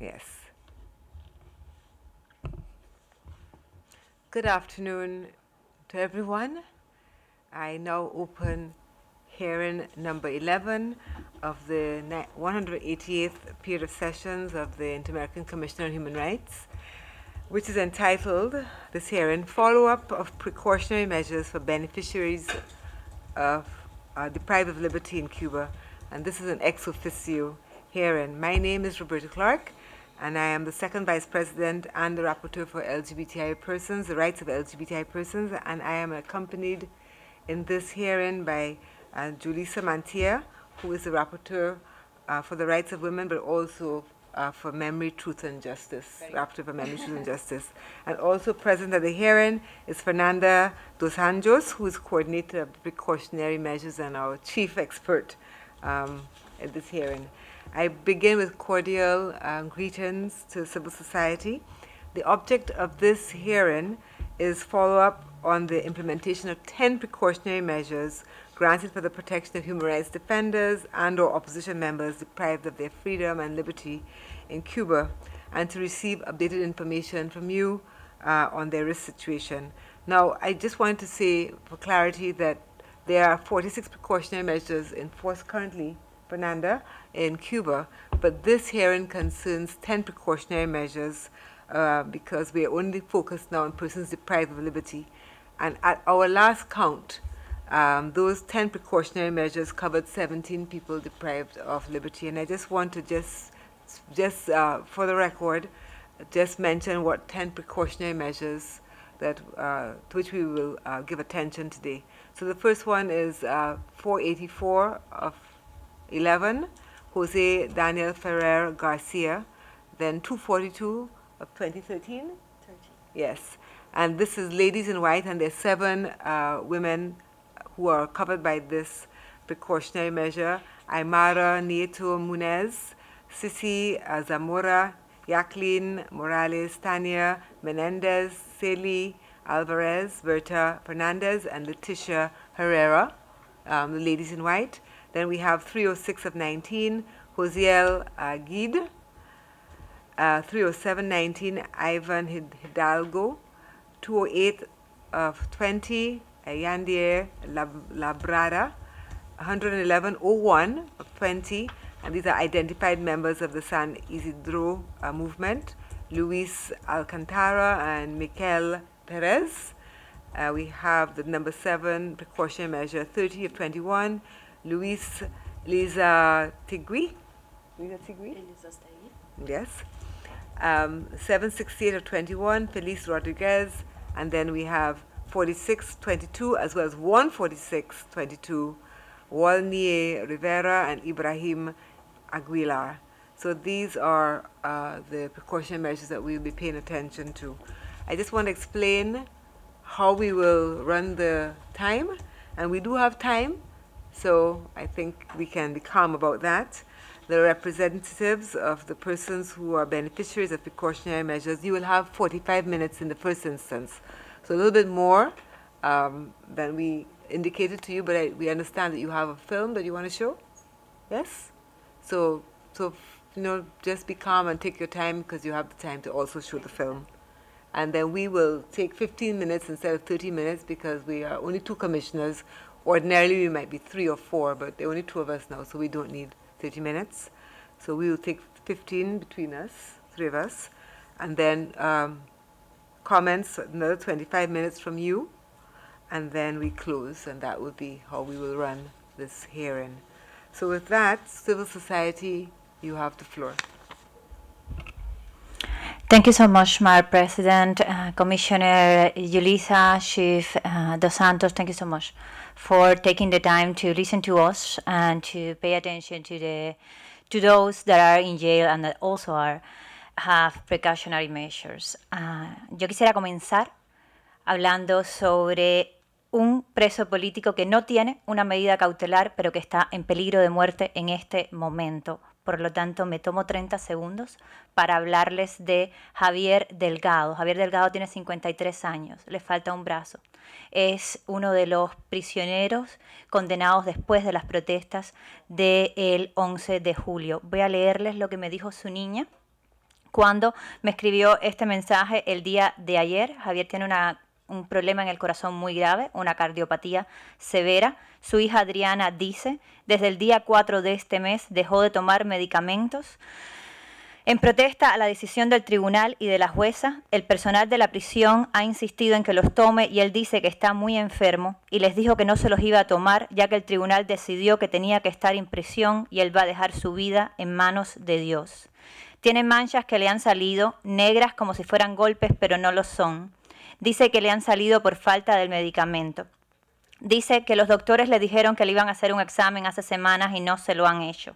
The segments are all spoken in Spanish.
Yes. Good afternoon to everyone. I now open hearing number 11 of the 188th period of sessions of the Inter-American Commission on Human Rights, which is entitled, this hearing, Follow-up of Precautionary Measures for Beneficiaries of uh, Deprived of Liberty in Cuba. And this is an ex officio hearing. My name is Roberta Clark, and I am the second vice president and the rapporteur for LGBTI persons, the rights of LGBTI persons, and I am accompanied in this hearing by uh, Julie Samantia, who is the rapporteur uh, for the rights of women, but also uh, for memory, truth, and justice, rapporteur for memory, truth, and justice. And also present at the hearing is Fernanda Dos Anjos, who is coordinator of precautionary measures and our chief expert um, at this hearing. I begin with cordial um, greetings to civil society. The object of this hearing is follow-up on the implementation of 10 precautionary measures granted for the protection of human rights defenders and or opposition members deprived of their freedom and liberty in Cuba and to receive updated information from you uh, on their risk situation. Now, I just wanted to say for clarity that there are 46 precautionary measures in force currently Fernanda, in Cuba. But this hearing concerns 10 precautionary measures uh, because we are only focused now on persons deprived of liberty. And at our last count, um, those 10 precautionary measures covered 17 people deprived of liberty. And I just want to just, just uh, for the record, just mention what 10 precautionary measures that, uh, to which we will uh, give attention today. So the first one is uh, 484 of 11, Jose Daniel Ferrer Garcia, then 242 of 2013. 13. Yes, and this is Ladies in White, and there's seven uh, women who are covered by this precautionary measure. Aymara Nieto Munez, Sisi Zamora, Yaklin Morales, Tania Menendez, Celie Alvarez, Berta Fernandez, and Leticia Herrera, um, the ladies in white. Then we have 306 of 19, Josiel uh, Guide. Uh, 307 19, Ivan Hidalgo. 208 of 20, Yandier Labrada. 111 01 of 20, and these are identified members of the San Isidro uh, movement. Luis Alcantara and Miquel Perez. Uh, we have the number seven precaution measure 30 of 21, Luis Lisa Tigui. Lisa Tigui? Elisa yes. Um, 768 of 21, Felice Rodriguez, and then we have 4622 as well as 14622, Walnier Rivera and Ibrahim Aguilar. So these are uh, the precautionary measures that we'll be paying attention to. I just want to explain how we will run the time, and we do have time so I think we can be calm about that. The representatives of the persons who are beneficiaries of precautionary measures, you will have 45 minutes in the first instance. So a little bit more um, than we indicated to you, but I, we understand that you have a film that you want to show. Yes? So, so you know, just be calm and take your time because you have the time to also show the film. And then we will take 15 minutes instead of 30 minutes because we are only two commissioners Ordinarily, we might be three or four, but there are only two of us now, so we don't need 30 minutes. So we will take 15 between us, three of us, and then um, comments, another 25 minutes from you, and then we close, and that will be how we will run this hearing. So with that, civil society, you have the floor. Thank you so much, my President, uh, Commissioner Yulisa, Chief uh, Dos Santos. Thank you so much for taking the time to listen to us and to pay attention to the to those that are in jail and that also are have precautionary measures. Uh, yo quisiera comenzar hablando sobre un preso político que no tiene una medida cautelar, pero que está en peligro de muerte en este momento por lo tanto me tomo 30 segundos para hablarles de Javier Delgado. Javier Delgado tiene 53 años, le falta un brazo. Es uno de los prisioneros condenados después de las protestas del 11 de julio. Voy a leerles lo que me dijo su niña cuando me escribió este mensaje el día de ayer. Javier tiene una un problema en el corazón muy grave, una cardiopatía severa. Su hija Adriana dice, desde el día 4 de este mes dejó de tomar medicamentos. En protesta a la decisión del tribunal y de la jueza, el personal de la prisión ha insistido en que los tome y él dice que está muy enfermo y les dijo que no se los iba a tomar ya que el tribunal decidió que tenía que estar en prisión y él va a dejar su vida en manos de Dios. Tiene manchas que le han salido, negras como si fueran golpes, pero no lo son. Dice que le han salido por falta del medicamento. Dice que los doctores le dijeron que le iban a hacer un examen hace semanas y no se lo han hecho.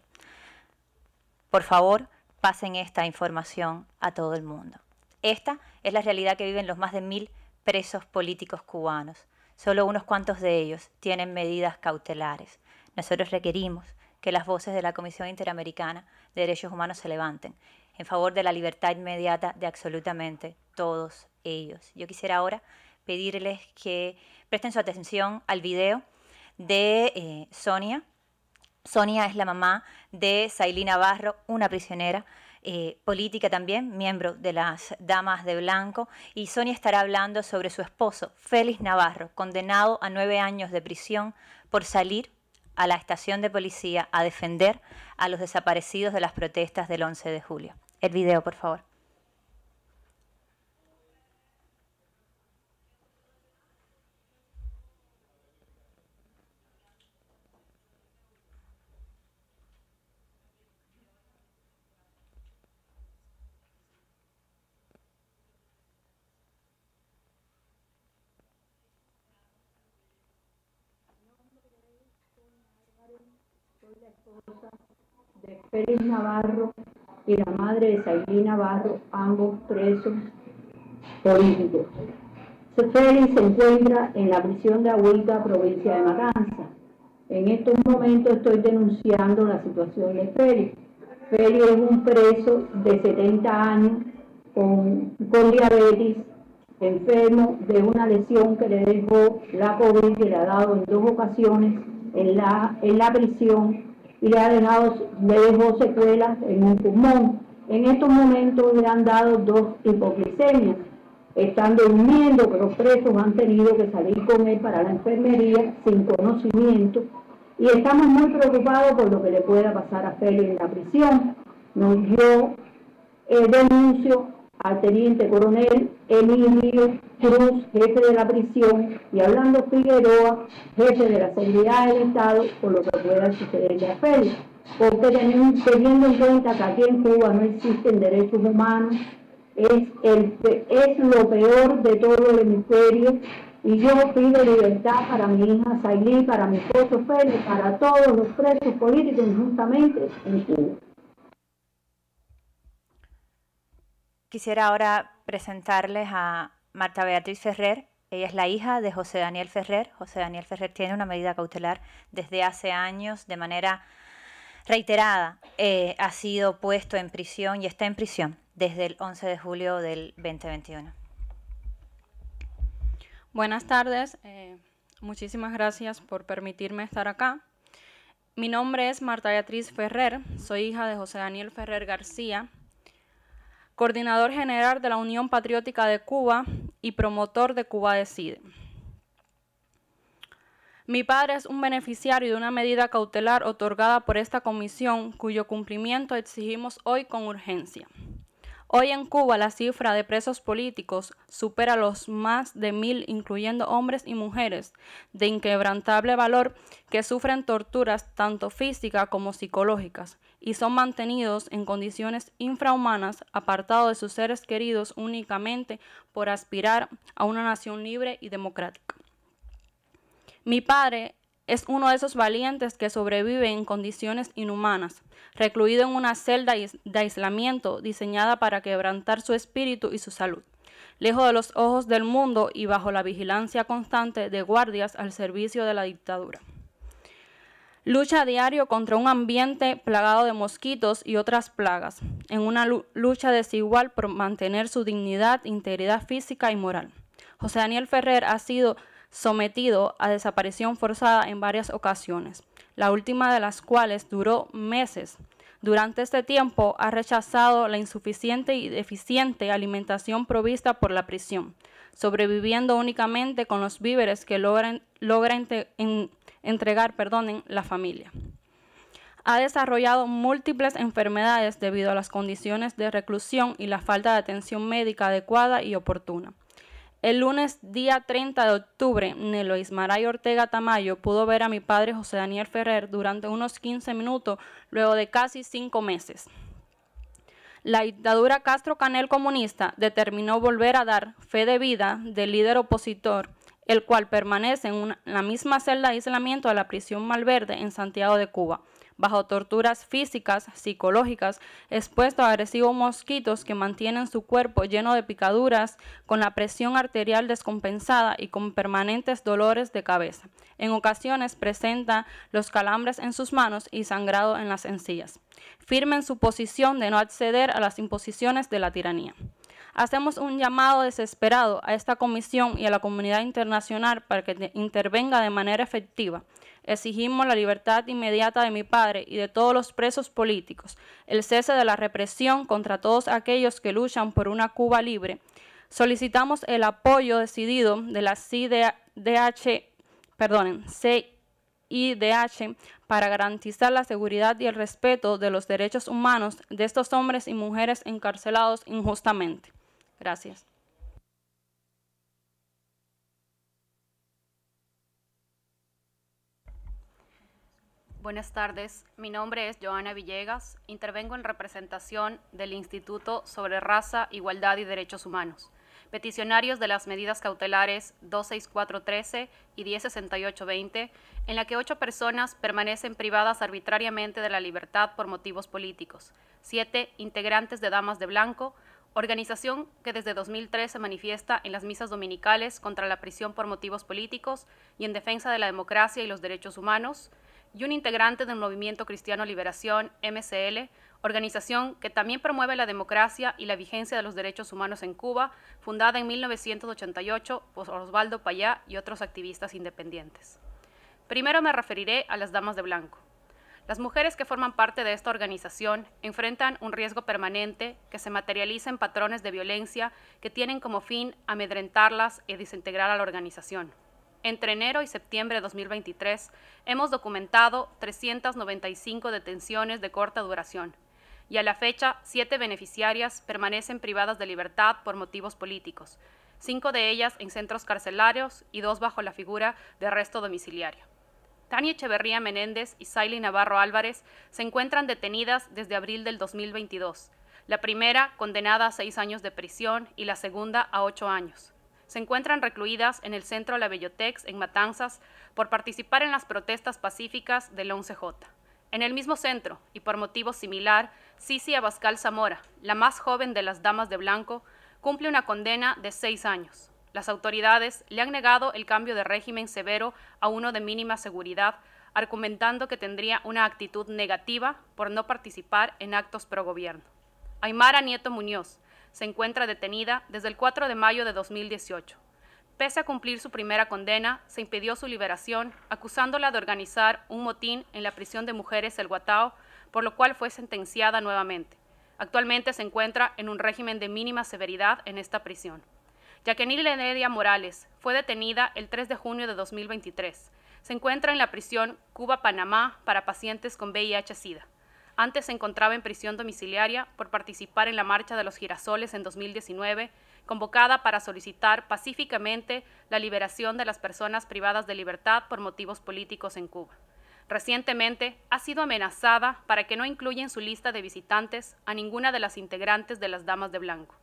Por favor, pasen esta información a todo el mundo. Esta es la realidad que viven los más de mil presos políticos cubanos. Solo unos cuantos de ellos tienen medidas cautelares. Nosotros requerimos que las voces de la Comisión Interamericana de Derechos Humanos se levanten en favor de la libertad inmediata de absolutamente todos ellos. Yo quisiera ahora pedirles que presten su atención al video de eh, Sonia. Sonia es la mamá de Sailina Navarro, una prisionera eh, política también, miembro de las Damas de Blanco, y Sonia estará hablando sobre su esposo, Félix Navarro, condenado a nueve años de prisión por salir a la estación de policía a defender a los desaparecidos de las protestas del 11 de julio el video, por favor. Soy la esposa de Félix Navarro, y la madre de Saidina Barro, ambos presos políticos. Félix se encuentra en la prisión de Agüita, provincia de Matanza. En estos momentos estoy denunciando la situación de Félix. Félix es un preso de 70 años con, diabetes, enfermo de una lesión que le dejó la COVID, que le ha dado en dos ocasiones en la, en la prisión y le, ha dejado, secuelas en un pulmón. En estos momentos le han dado dos hipoglicemias. Están durmiendo, pero los presos han tenido que salir con él para la enfermería sin conocimiento. Y estamos muy preocupados por lo que le pueda pasar a Félix en la prisión. Nos, yo eh, denuncio al teniente coronel Emilio Cruz, jefe de la prisión, y hablando Figueroa, jefe de la seguridad del Estado, por lo que pueda suceder a Félix. Porque teniendo en cuenta que aquí en Cuba no existen derechos humanos, es, es lo peor de todo el hemisferio. Y yo pido libertad para mi hija Sailí, para mi esposo Félix, para todos los presos políticos injustamente en Cuba. Quisiera ahora presentarles a Marta Beatriz Ferrer. Ella es la hija de José Daniel Ferrer. José Daniel Ferrer tiene una medida cautelar desde hace años de manera reiterada. Eh, ha sido puesto en prisión y está en prisión desde el 11 de julio del 2021. Buenas tardes. Eh, muchísimas gracias por permitirme estar acá. Mi nombre es Marta Beatriz Ferrer. Soy hija de José Daniel Ferrer García coordinador general de la Unión Patriótica de Cuba y promotor de Cuba Decide. Mi padre es un beneficiario de una medida cautelar otorgada por esta comisión cuyo cumplimiento exigimos hoy con urgencia. Hoy en Cuba la cifra de presos políticos supera los más de mil, incluyendo hombres y mujeres de inquebrantable valor que sufren torturas tanto físicas como psicológicas y son mantenidos en condiciones infrahumanas, apartados de sus seres queridos únicamente por aspirar a una nación libre y democrática. Mi padre es uno de esos valientes que sobrevive en condiciones inhumanas, recluido en una celda de aislamiento diseñada para quebrantar su espíritu y su salud, lejos de los ojos del mundo y bajo la vigilancia constante de guardias al servicio de la dictadura. Lucha diario contra un ambiente plagado de mosquitos y otras plagas, en una lucha desigual por mantener su dignidad, integridad física y moral. José Daniel Ferrer ha sido sometido a desaparición forzada en varias ocasiones, la última de las cuales duró meses. Durante este tiempo ha rechazado la insuficiente y deficiente alimentación provista por la prisión, sobreviviendo únicamente con los víveres que logra, logra en, entregar, perdonen, la familia. Ha desarrollado múltiples enfermedades debido a las condiciones de reclusión y la falta de atención médica adecuada y oportuna. El lunes día 30 de octubre, Nelo Ismaray Ortega Tamayo pudo ver a mi padre José Daniel Ferrer durante unos 15 minutos luego de casi cinco meses. La dictadura Castro Canel comunista determinó volver a dar fe de vida del líder opositor el cual permanece en la misma celda de aislamiento de la prisión Malverde en Santiago de Cuba, bajo torturas físicas, psicológicas, expuesto a agresivos mosquitos que mantienen su cuerpo lleno de picaduras, con la presión arterial descompensada y con permanentes dolores de cabeza. En ocasiones presenta los calambres en sus manos y sangrado en las encías. Firme en su posición de no acceder a las imposiciones de la tiranía. Hacemos un llamado desesperado a esta comisión y a la comunidad internacional para que intervenga de manera efectiva. Exigimos la libertad inmediata de mi padre y de todos los presos políticos, el cese de la represión contra todos aquellos que luchan por una Cuba libre. Solicitamos el apoyo decidido de la CIDH, para garantizar la seguridad y el respeto de los derechos humanos de estos hombres y mujeres encarcelados injustamente. Gracias. Buenas tardes, mi nombre es Joana Villegas, intervengo en representación del Instituto sobre Raza, Igualdad y Derechos Humanos, peticionarios de las medidas cautelares 26413 y 106820, en la que ocho personas permanecen privadas arbitrariamente de la libertad por motivos políticos, siete integrantes de Damas de Blanco, organización que desde 2003 se manifiesta en las misas dominicales contra la prisión por motivos políticos y en defensa de la democracia y los derechos humanos, y un integrante del Movimiento Cristiano Liberación, MCL, organización que también promueve la democracia y la vigencia de los derechos humanos en Cuba, fundada en 1988 por Osvaldo Payá y otros activistas independientes. Primero me referiré a las Damas de Blanco. Las mujeres que forman parte de esta organización enfrentan un riesgo permanente que se materializa en patrones de violencia que tienen como fin amedrentarlas y desintegrar a la organización. Entre enero y septiembre de 2023 hemos documentado 395 detenciones de corta duración y a la fecha siete beneficiarias permanecen privadas de libertad por motivos políticos, cinco de ellas en centros carcelarios y dos bajo la figura de arresto domiciliario. Tania Echeverría Menéndez y Sailey Navarro Álvarez se encuentran detenidas desde abril del 2022, la primera condenada a seis años de prisión y la segunda a ocho años. Se encuentran recluidas en el centro La Bellotex en Matanzas por participar en las protestas pacíficas del 11J. En el mismo centro, y por motivo similar, Cici Abascal Zamora, la más joven de las damas de blanco, cumple una condena de seis años las autoridades le han negado el cambio de régimen severo a uno de mínima seguridad, argumentando que tendría una actitud negativa por no participar en actos pro gobierno. Aymara Nieto Muñoz se encuentra detenida desde el 4 de mayo de 2018. Pese a cumplir su primera condena, se impidió su liberación, acusándola de organizar un motín en la prisión de mujeres El Guatao, por lo cual fue sentenciada nuevamente. Actualmente se encuentra en un régimen de mínima severidad en esta prisión. Jacqueline Heredia Morales fue detenida el 3 de junio de 2023. Se encuentra en la prisión Cuba-Panamá para pacientes con VIH-Sida. Antes se encontraba en prisión domiciliaria por participar en la Marcha de los Girasoles en 2019, convocada para solicitar pacíficamente la liberación de las personas privadas de libertad por motivos políticos en Cuba. Recientemente ha sido amenazada para que no incluya en su lista de visitantes a ninguna de las integrantes de las Damas de Blanco.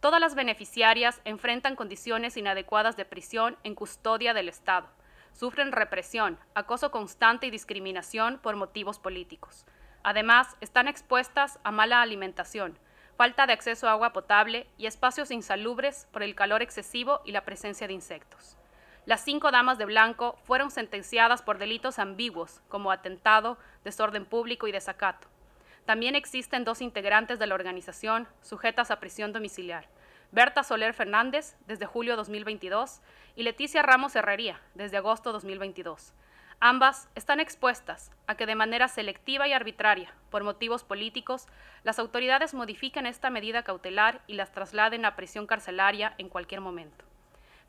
Todas las beneficiarias enfrentan condiciones inadecuadas de prisión en custodia del Estado. Sufren represión, acoso constante y discriminación por motivos políticos. Además, están expuestas a mala alimentación, falta de acceso a agua potable y espacios insalubres por el calor excesivo y la presencia de insectos. Las cinco damas de blanco fueron sentenciadas por delitos ambiguos como atentado, desorden público y desacato. También existen dos integrantes de la organización sujetas a prisión domiciliar, Berta Soler Fernández desde julio 2022 y Leticia Ramos Herrería desde agosto 2022. Ambas están expuestas a que de manera selectiva y arbitraria, por motivos políticos, las autoridades modifiquen esta medida cautelar y las trasladen a prisión carcelaria en cualquier momento.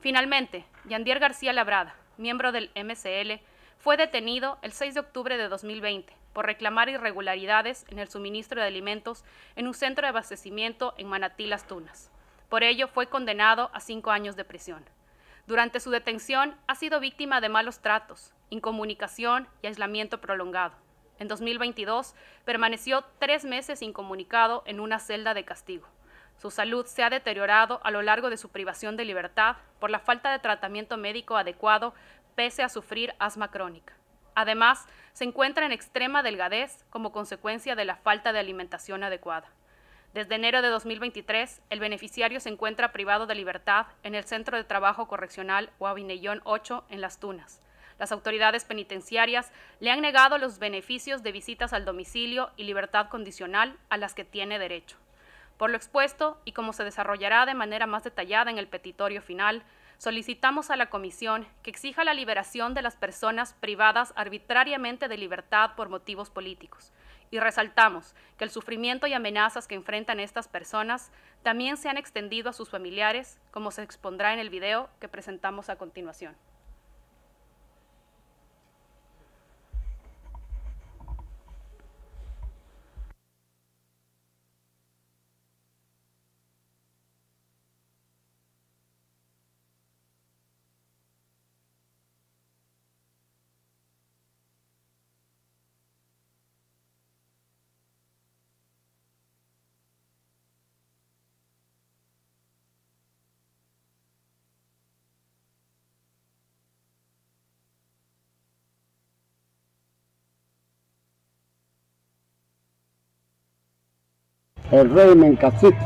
Finalmente, Yandier García Labrada, miembro del MCL, fue detenido el 6 de octubre de 2020 por reclamar irregularidades en el suministro de alimentos en un centro de abastecimiento en Manatí Las Tunas. Por ello fue condenado a cinco años de prisión. Durante su detención ha sido víctima de malos tratos, incomunicación y aislamiento prolongado. En 2022 permaneció tres meses incomunicado en una celda de castigo. Su salud se ha deteriorado a lo largo de su privación de libertad por la falta de tratamiento médico adecuado pese a sufrir asma crónica. Además, se encuentra en extrema delgadez como consecuencia de la falta de alimentación adecuada. Desde enero de 2023, el beneficiario se encuentra privado de libertad en el Centro de Trabajo Correccional Abinellón 8 en Las Tunas. Las autoridades penitenciarias le han negado los beneficios de visitas al domicilio y libertad condicional a las que tiene derecho. Por lo expuesto, y como se desarrollará de manera más detallada en el petitorio final, solicitamos a la Comisión que exija la liberación de las personas privadas arbitrariamente de libertad por motivos políticos y resaltamos que el sufrimiento y amenazas que enfrentan estas personas también se han extendido a sus familiares, como se expondrá en el video que presentamos a continuación. el régimen cacique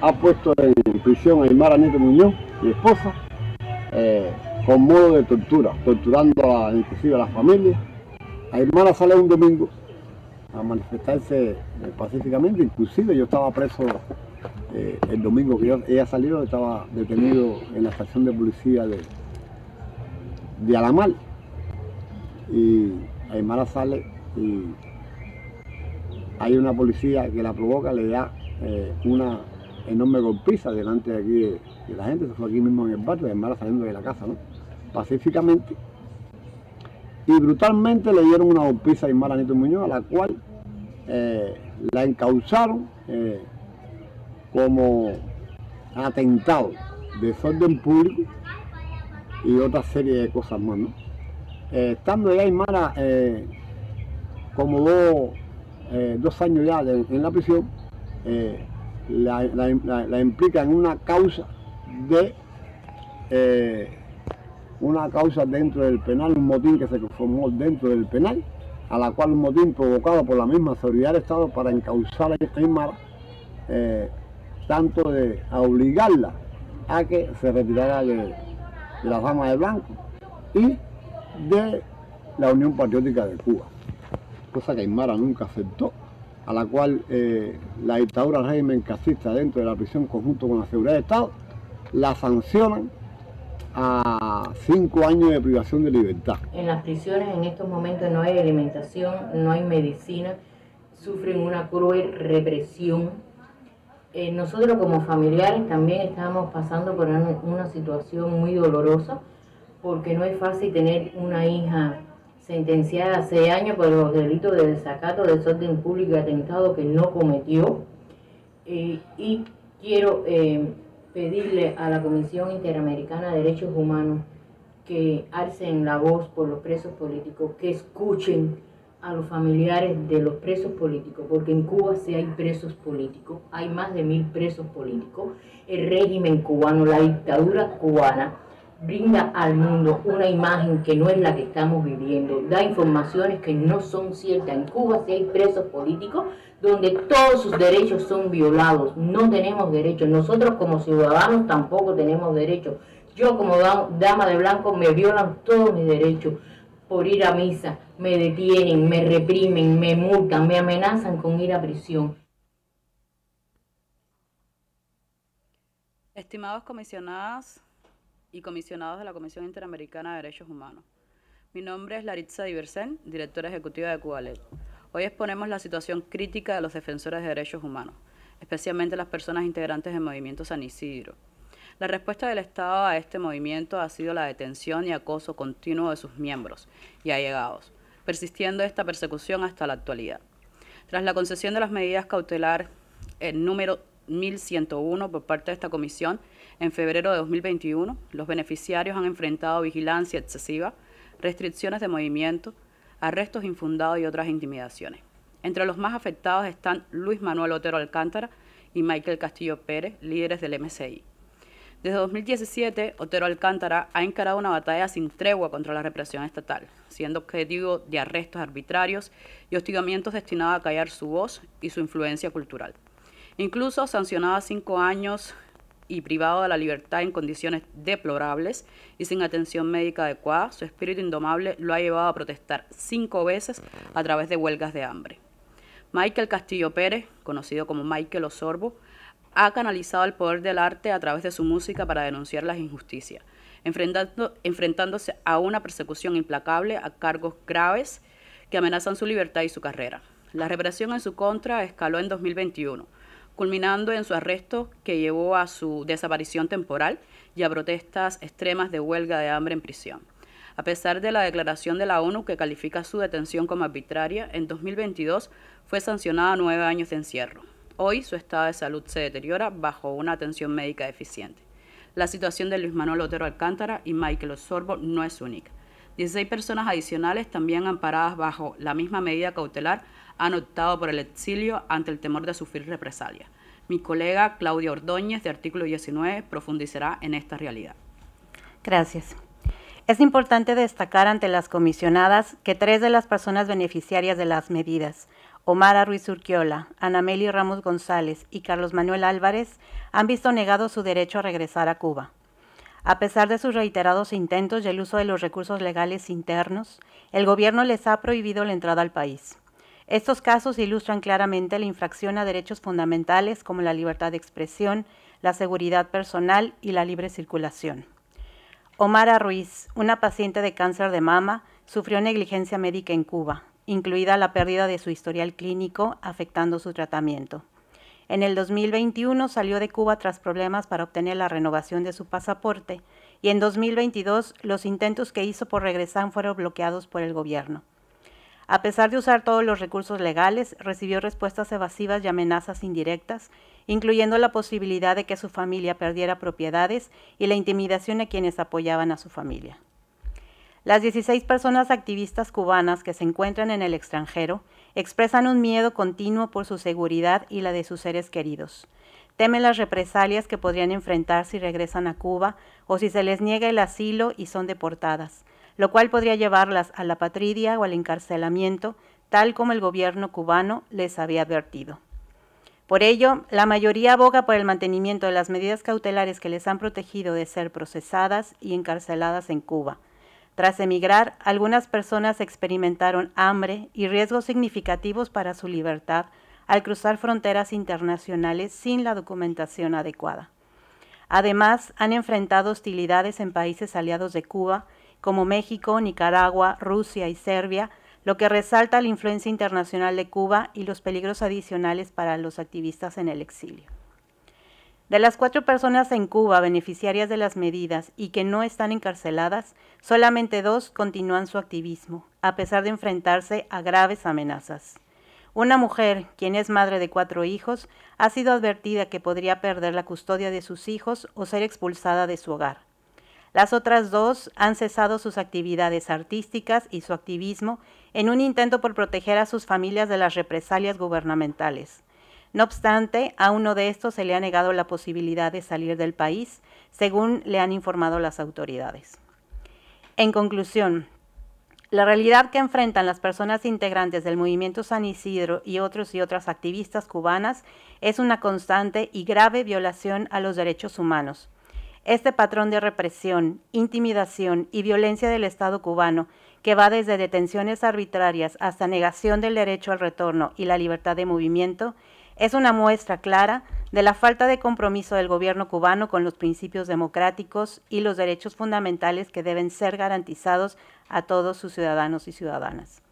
ha puesto en prisión a Aymara Nieto Muñoz, mi esposa, eh, con modo de tortura, torturando a, inclusive a la familia. Aymara sale un domingo a manifestarse eh, pacíficamente, inclusive yo estaba preso eh, el domingo que ella salió, estaba detenido en la estación de policía de, de Alamal. Y Aymara sale y hay una policía que la provoca, le da eh, una enorme golpiza delante de aquí de, la gente, eso fue aquí mismo en el barrio, de saliendo de la casa, ¿no? Pacíficamente. Y brutalmente le dieron una golpiza a Ismar Neto Muñoz, a la cual eh, la encauzaron eh, como atentado, desorden público y otra serie de cosas más, ¿no? estando ya como dos eh, dos años ya en la prisión, eh, la, implica en una causa de eh, una causa dentro del penal, un motín que se formó dentro del penal, a la cual un motín provocado por la misma seguridad del Estado para encauzar a Aymara, tanto de obligarla a que se retirara de, la fama de blanco y de la Unión Patriótica de Cuba cosa que Aymara nunca aceptó, a la cual eh, la dictadura régimen casista dentro de la prisión conjunto con la seguridad de Estado la sancionan a cinco años de privación de libertad. En las prisiones en estos momentos no hay alimentación, no hay medicina, sufren una cruel represión. Eh, nosotros como familiares también estamos pasando por una situación muy dolorosa porque no es fácil tener una hija sentenciada hace años por los delitos de desacato, desorden público y atentado que no cometió. Eh, y quiero eh, pedirle a la Comisión Interamericana de Derechos Humanos que arcen la voz por los presos políticos, que escuchen a los familiares de los presos políticos, porque en Cuba sí hay presos políticos, hay más de mil presos políticos, el régimen cubano, la dictadura cubana brinda al mundo una imagen que no es la que estamos viviendo, da informaciones que no son ciertas. En Cuba si hay presos políticos donde todos sus derechos son violados, no tenemos derechos, nosotros como ciudadanos tampoco tenemos derechos. Yo como dama de blanco me violan todos mis derechos por ir a misa, me detienen, me reprimen, me multan, me amenazan con ir a prisión. Estimados comisionados, y comisionados de la Comisión Interamericana de Derechos Humanos. Mi nombre es Laritza Diversen, directora ejecutiva de CUBALET. Hoy exponemos la situación crítica de los defensores de derechos humanos, especialmente las personas integrantes del movimiento San Isidro. La respuesta del Estado a este movimiento ha sido la detención y acoso continuo de sus miembros y allegados, persistiendo esta persecución hasta la actualidad. Tras la concesión de las medidas cautelar el número 1101 por parte de esta comisión, en febrero de 2021, los beneficiarios han enfrentado vigilancia excesiva, restricciones de movimiento, arrestos infundados y otras intimidaciones. Entre los más afectados están Luis Manuel Otero Alcántara y Michael Castillo Pérez, líderes del MCI. Desde 2017, Otero Alcántara ha encarado una batalla sin tregua contra la represión estatal, siendo objetivo de arrestos arbitrarios y hostigamientos destinados a callar su voz y su influencia cultural. Incluso sancionada cinco años y privado de la libertad en condiciones deplorables y sin atención médica adecuada, su espíritu indomable lo ha llevado a protestar cinco veces a través de huelgas de hambre. Michael Castillo Pérez, conocido como Michael Osorbo, ha canalizado el poder del arte a través de su música para denunciar las injusticias, enfrentándose a una persecución implacable a cargos graves que amenazan su libertad y su carrera. La represión en su contra escaló en 2021 culminando en su arresto que llevó a su desaparición temporal y a protestas extremas de huelga de hambre en prisión. A pesar de la declaración de la ONU que califica su detención como arbitraria, en 2022 fue sancionada a nueve años de encierro. Hoy su estado de salud se deteriora bajo una atención médica deficiente. La situación de Luis Manuel Otero Alcántara y Michael Osorbo no es única. Dieciséis personas adicionales, también amparadas bajo la misma medida cautelar, han optado por el exilio ante el temor de sufrir represalias. Mi colega Claudia Ordóñez, de artículo 19, profundizará en esta realidad. Gracias. Es importante destacar ante las comisionadas que tres de las personas beneficiarias de las medidas, Omar Ruiz Urquiola, melio Ramos González y Carlos Manuel Álvarez, han visto negado su derecho a regresar a Cuba. A pesar de sus reiterados intentos y el uso de los recursos legales internos, el gobierno les ha prohibido la entrada al país. Estos casos ilustran claramente la infracción a derechos fundamentales como la libertad de expresión, la seguridad personal y la libre circulación. Omara Ruiz, una paciente de cáncer de mama, sufrió negligencia médica en Cuba, incluida la pérdida de su historial clínico afectando su tratamiento. En el 2021 salió de Cuba tras problemas para obtener la renovación de su pasaporte y en 2022 los intentos que hizo por regresar fueron bloqueados por el gobierno. A pesar de usar todos los recursos legales, recibió respuestas evasivas y amenazas indirectas, incluyendo la posibilidad de que su familia perdiera propiedades y la intimidación a quienes apoyaban a su familia. Las 16 personas activistas cubanas que se encuentran en el extranjero expresan un miedo continuo por su seguridad y la de sus seres queridos. Temen las represalias que podrían enfrentar si regresan a Cuba o si se les niega el asilo y son deportadas lo cual podría llevarlas a la patridia o al encarcelamiento, tal como el gobierno cubano les había advertido. Por ello, la mayoría aboga por el mantenimiento de las medidas cautelares que les han protegido de ser procesadas y encarceladas en Cuba. Tras emigrar, algunas personas experimentaron hambre y riesgos significativos para su libertad al cruzar fronteras internacionales sin la documentación adecuada. Además, han enfrentado hostilidades en países aliados de Cuba, como México, Nicaragua, Rusia y Serbia, lo que resalta la influencia internacional de Cuba y los peligros adicionales para los activistas en el exilio. De las cuatro personas en Cuba beneficiarias de las medidas y que no están encarceladas, solamente dos continúan su activismo, a pesar de enfrentarse a graves amenazas. Una mujer, quien es madre de cuatro hijos, ha sido advertida que podría perder la custodia de sus hijos o ser expulsada de su hogar. Las otras dos han cesado sus actividades artísticas y su activismo en un intento por proteger a sus familias de las represalias gubernamentales. No obstante, a uno de estos se le ha negado la posibilidad de salir del país, según le han informado las autoridades. En conclusión, la realidad que enfrentan las personas integrantes del movimiento San Isidro y otros y otras activistas cubanas es una constante y grave violación a los derechos humanos este patrón de represión, intimidación y violencia del Estado cubano, que va desde detenciones arbitrarias hasta negación del derecho al retorno y la libertad de movimiento, es una muestra clara de la falta de compromiso del gobierno cubano con los principios democráticos y los derechos fundamentales que deben ser garantizados a todos sus ciudadanos y ciudadanas.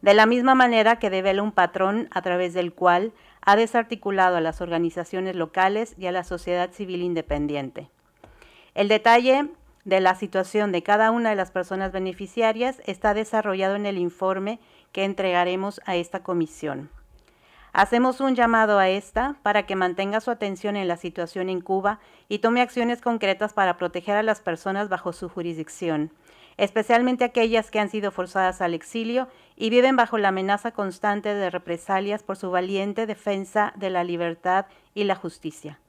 De la misma manera que devela un patrón a través del cual ha desarticulado a las organizaciones locales y a la sociedad civil independiente. El detalle de la situación de cada una de las personas beneficiarias está desarrollado en el informe que entregaremos a esta comisión. Hacemos un llamado a esta para que mantenga su atención en la situación en Cuba y tome acciones concretas para proteger a las personas bajo su jurisdicción, especialmente aquellas que han sido forzadas al exilio y viven bajo la amenaza constante de represalias por su valiente defensa de la libertad y la justicia.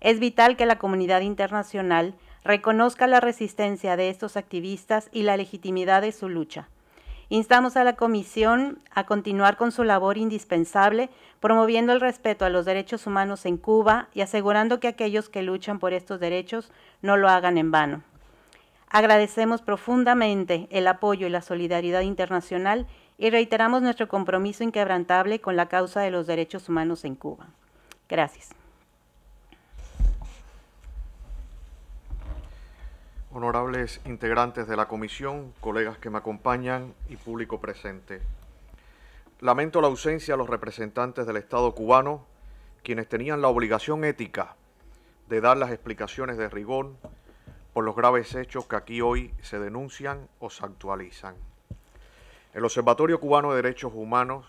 Es vital que la comunidad internacional reconozca la resistencia de estos activistas y la legitimidad de su lucha. Instamos a la Comisión a continuar con su labor indispensable, promoviendo el respeto a los derechos humanos en Cuba y asegurando que aquellos que luchan por estos derechos no lo hagan en vano. Agradecemos profundamente el apoyo y la solidaridad internacional y reiteramos nuestro compromiso inquebrantable con la causa de los derechos humanos en Cuba. Gracias. honorables integrantes de la comisión, colegas que me acompañan y público presente. Lamento la ausencia de los representantes del Estado cubano, quienes tenían la obligación ética de dar las explicaciones de rigor por los graves hechos que aquí hoy se denuncian o se actualizan. El Observatorio Cubano de Derechos Humanos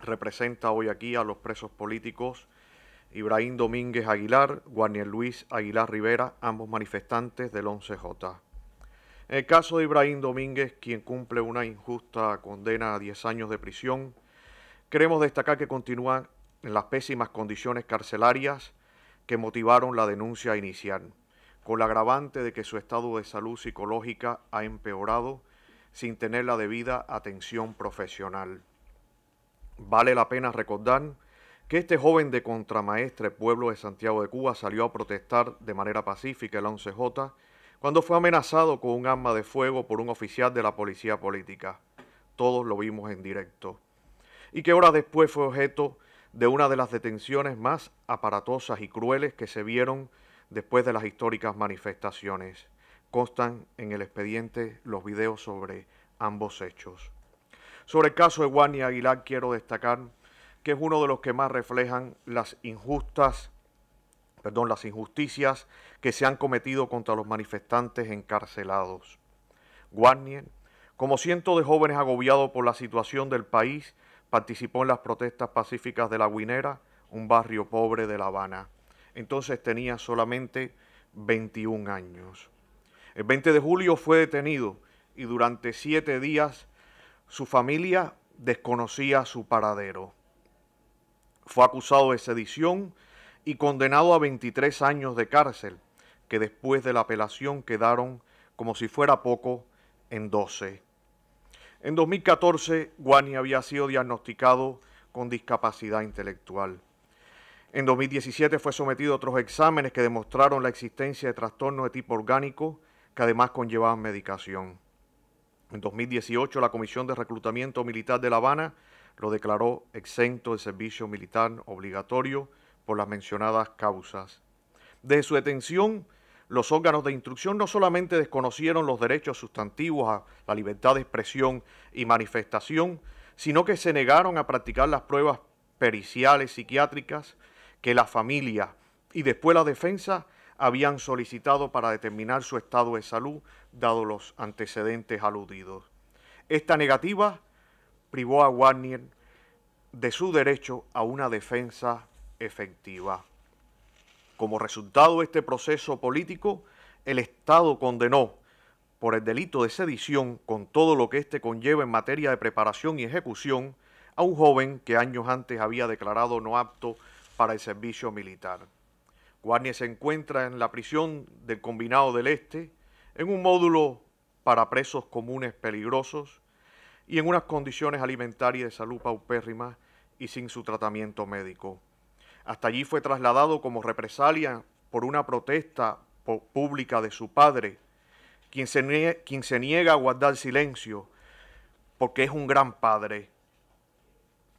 representa hoy aquí a los presos políticos Ibrahim Domínguez Aguilar, Guarnier Luis Aguilar Rivera, ambos manifestantes del 11J. En el caso de Ibrahim Domínguez, quien cumple una injusta condena a 10 años de prisión, queremos destacar que continúa en las pésimas condiciones carcelarias que motivaron la denuncia inicial, con la agravante de que su estado de salud psicológica ha empeorado sin tener la debida atención profesional. Vale la pena recordar que este joven de contramaestre pueblo de Santiago de Cuba salió a protestar de manera pacífica el 11J cuando fue amenazado con un arma de fuego por un oficial de la policía política. Todos lo vimos en directo. Y que horas después fue objeto de una de las detenciones más aparatosas y crueles que se vieron después de las históricas manifestaciones. Constan en el expediente los videos sobre ambos hechos. Sobre el caso de Aguilar quiero destacar que es uno de los que más reflejan las injustas, perdón, las injusticias que se han cometido contra los manifestantes encarcelados. Guarnier, como cientos de jóvenes agobiados por la situación del país, participó en las protestas pacíficas de La Guinera, un barrio pobre de La Habana. Entonces tenía solamente 21 años. El 20 de julio fue detenido y durante siete días su familia desconocía su paradero. Fue acusado de sedición y condenado a 23 años de cárcel, que después de la apelación quedaron, como si fuera poco, en 12. En 2014, Guani había sido diagnosticado con discapacidad intelectual. En 2017 fue sometido a otros exámenes que demostraron la existencia de trastornos de tipo orgánico que además conllevaban medicación. En 2018 la Comisión de Reclutamiento Militar de La Habana lo declaró exento de servicio militar obligatorio por las mencionadas causas. De su detención, los órganos de instrucción no solamente desconocieron los derechos sustantivos a la libertad de expresión y manifestación, sino que se negaron a practicar las pruebas periciales psiquiátricas que la familia y después la defensa habían solicitado para determinar su estado de salud, dado los antecedentes aludidos. Esta negativa privó a Warnier de su derecho a una defensa efectiva. Como resultado de este proceso político, el Estado condenó por el delito de sedición, con todo lo que éste conlleva en materia de preparación y ejecución, a un joven que años antes había declarado no apto para el servicio militar. Guarnier se encuentra en la prisión del Combinado del Este, en un módulo para presos comunes peligrosos, y en unas condiciones alimentarias de salud paupérrimas y sin su tratamiento médico. Hasta allí fue trasladado como represalia por una protesta pública de su padre, quien se, niega, quien se niega a guardar silencio porque es un gran padre.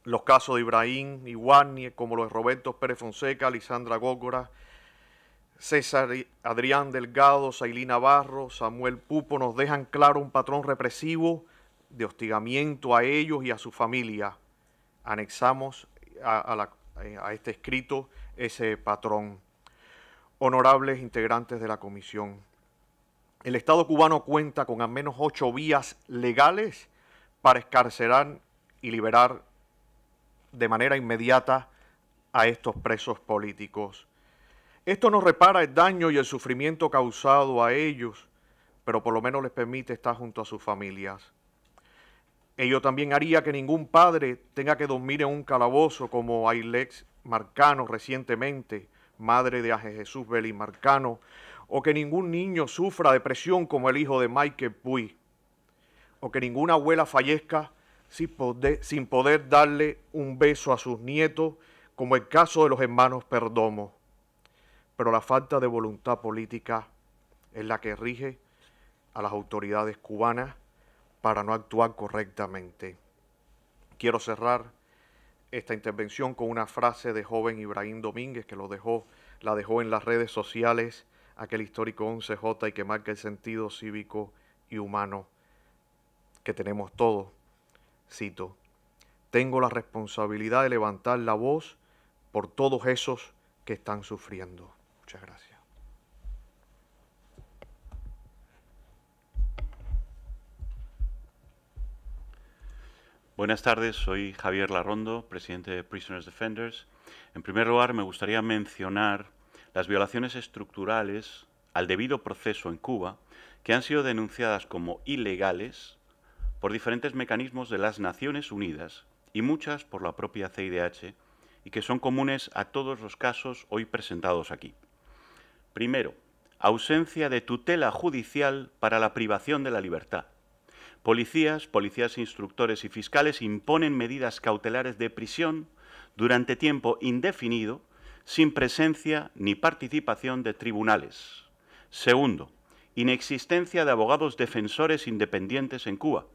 Los casos de Ibrahim Iguarni, como los de Roberto Pérez Fonseca, Lisandra Gógora, César Adrián Delgado, Sailí Navarro, Samuel Pupo, nos dejan claro un patrón represivo de hostigamiento a ellos y a su familia, anexamos eh, a, este escrito ese patrón. Honorables integrantes de la comisión, el Estado cubano cuenta con al menos ocho vías legales para escarcerar y liberar de manera inmediata a estos presos políticos. Esto no repara el daño y el sufrimiento causado a ellos, pero por lo menos les permite estar junto a sus familias. Ello también haría que ningún padre tenga que dormir en un calabozo como Ailex Marcano recientemente, madre de Jesús Beli Marcano, o que ningún niño sufra depresión como el hijo de Michael Puy, o que ninguna abuela fallezca sin poder, sin poder darle un beso a sus nietos, como el caso de los hermanos Perdomo. Pero la falta de voluntad política es la que rige a las autoridades cubanas para no actuar correctamente. Quiero cerrar esta intervención con una frase de joven Ibrahim Domínguez que lo dejó, la dejó en las redes sociales, aquel histórico 11J y que marca el sentido cívico y humano que tenemos todos. Cito, tengo la responsabilidad de levantar la voz por todos esos que están sufriendo. Muchas gracias. Buenas tardes, soy Javier Larrondo, presidente de Prisoners Defenders. En primer lugar, me gustaría mencionar las violaciones estructurales al debido proceso en Cuba que han sido denunciadas como ilegales por diferentes mecanismos de las Naciones Unidas y muchas por la propia CIDH y que son comunes a todos los casos hoy presentados aquí. Primero, ausencia de tutela judicial para la privación de la libertad. Policías, policías instructores y fiscales imponen medidas cautelares de prisión durante tiempo indefinido sin presencia ni participación de tribunales. Segundo, inexistencia de abogados defensores independientes en Cuba,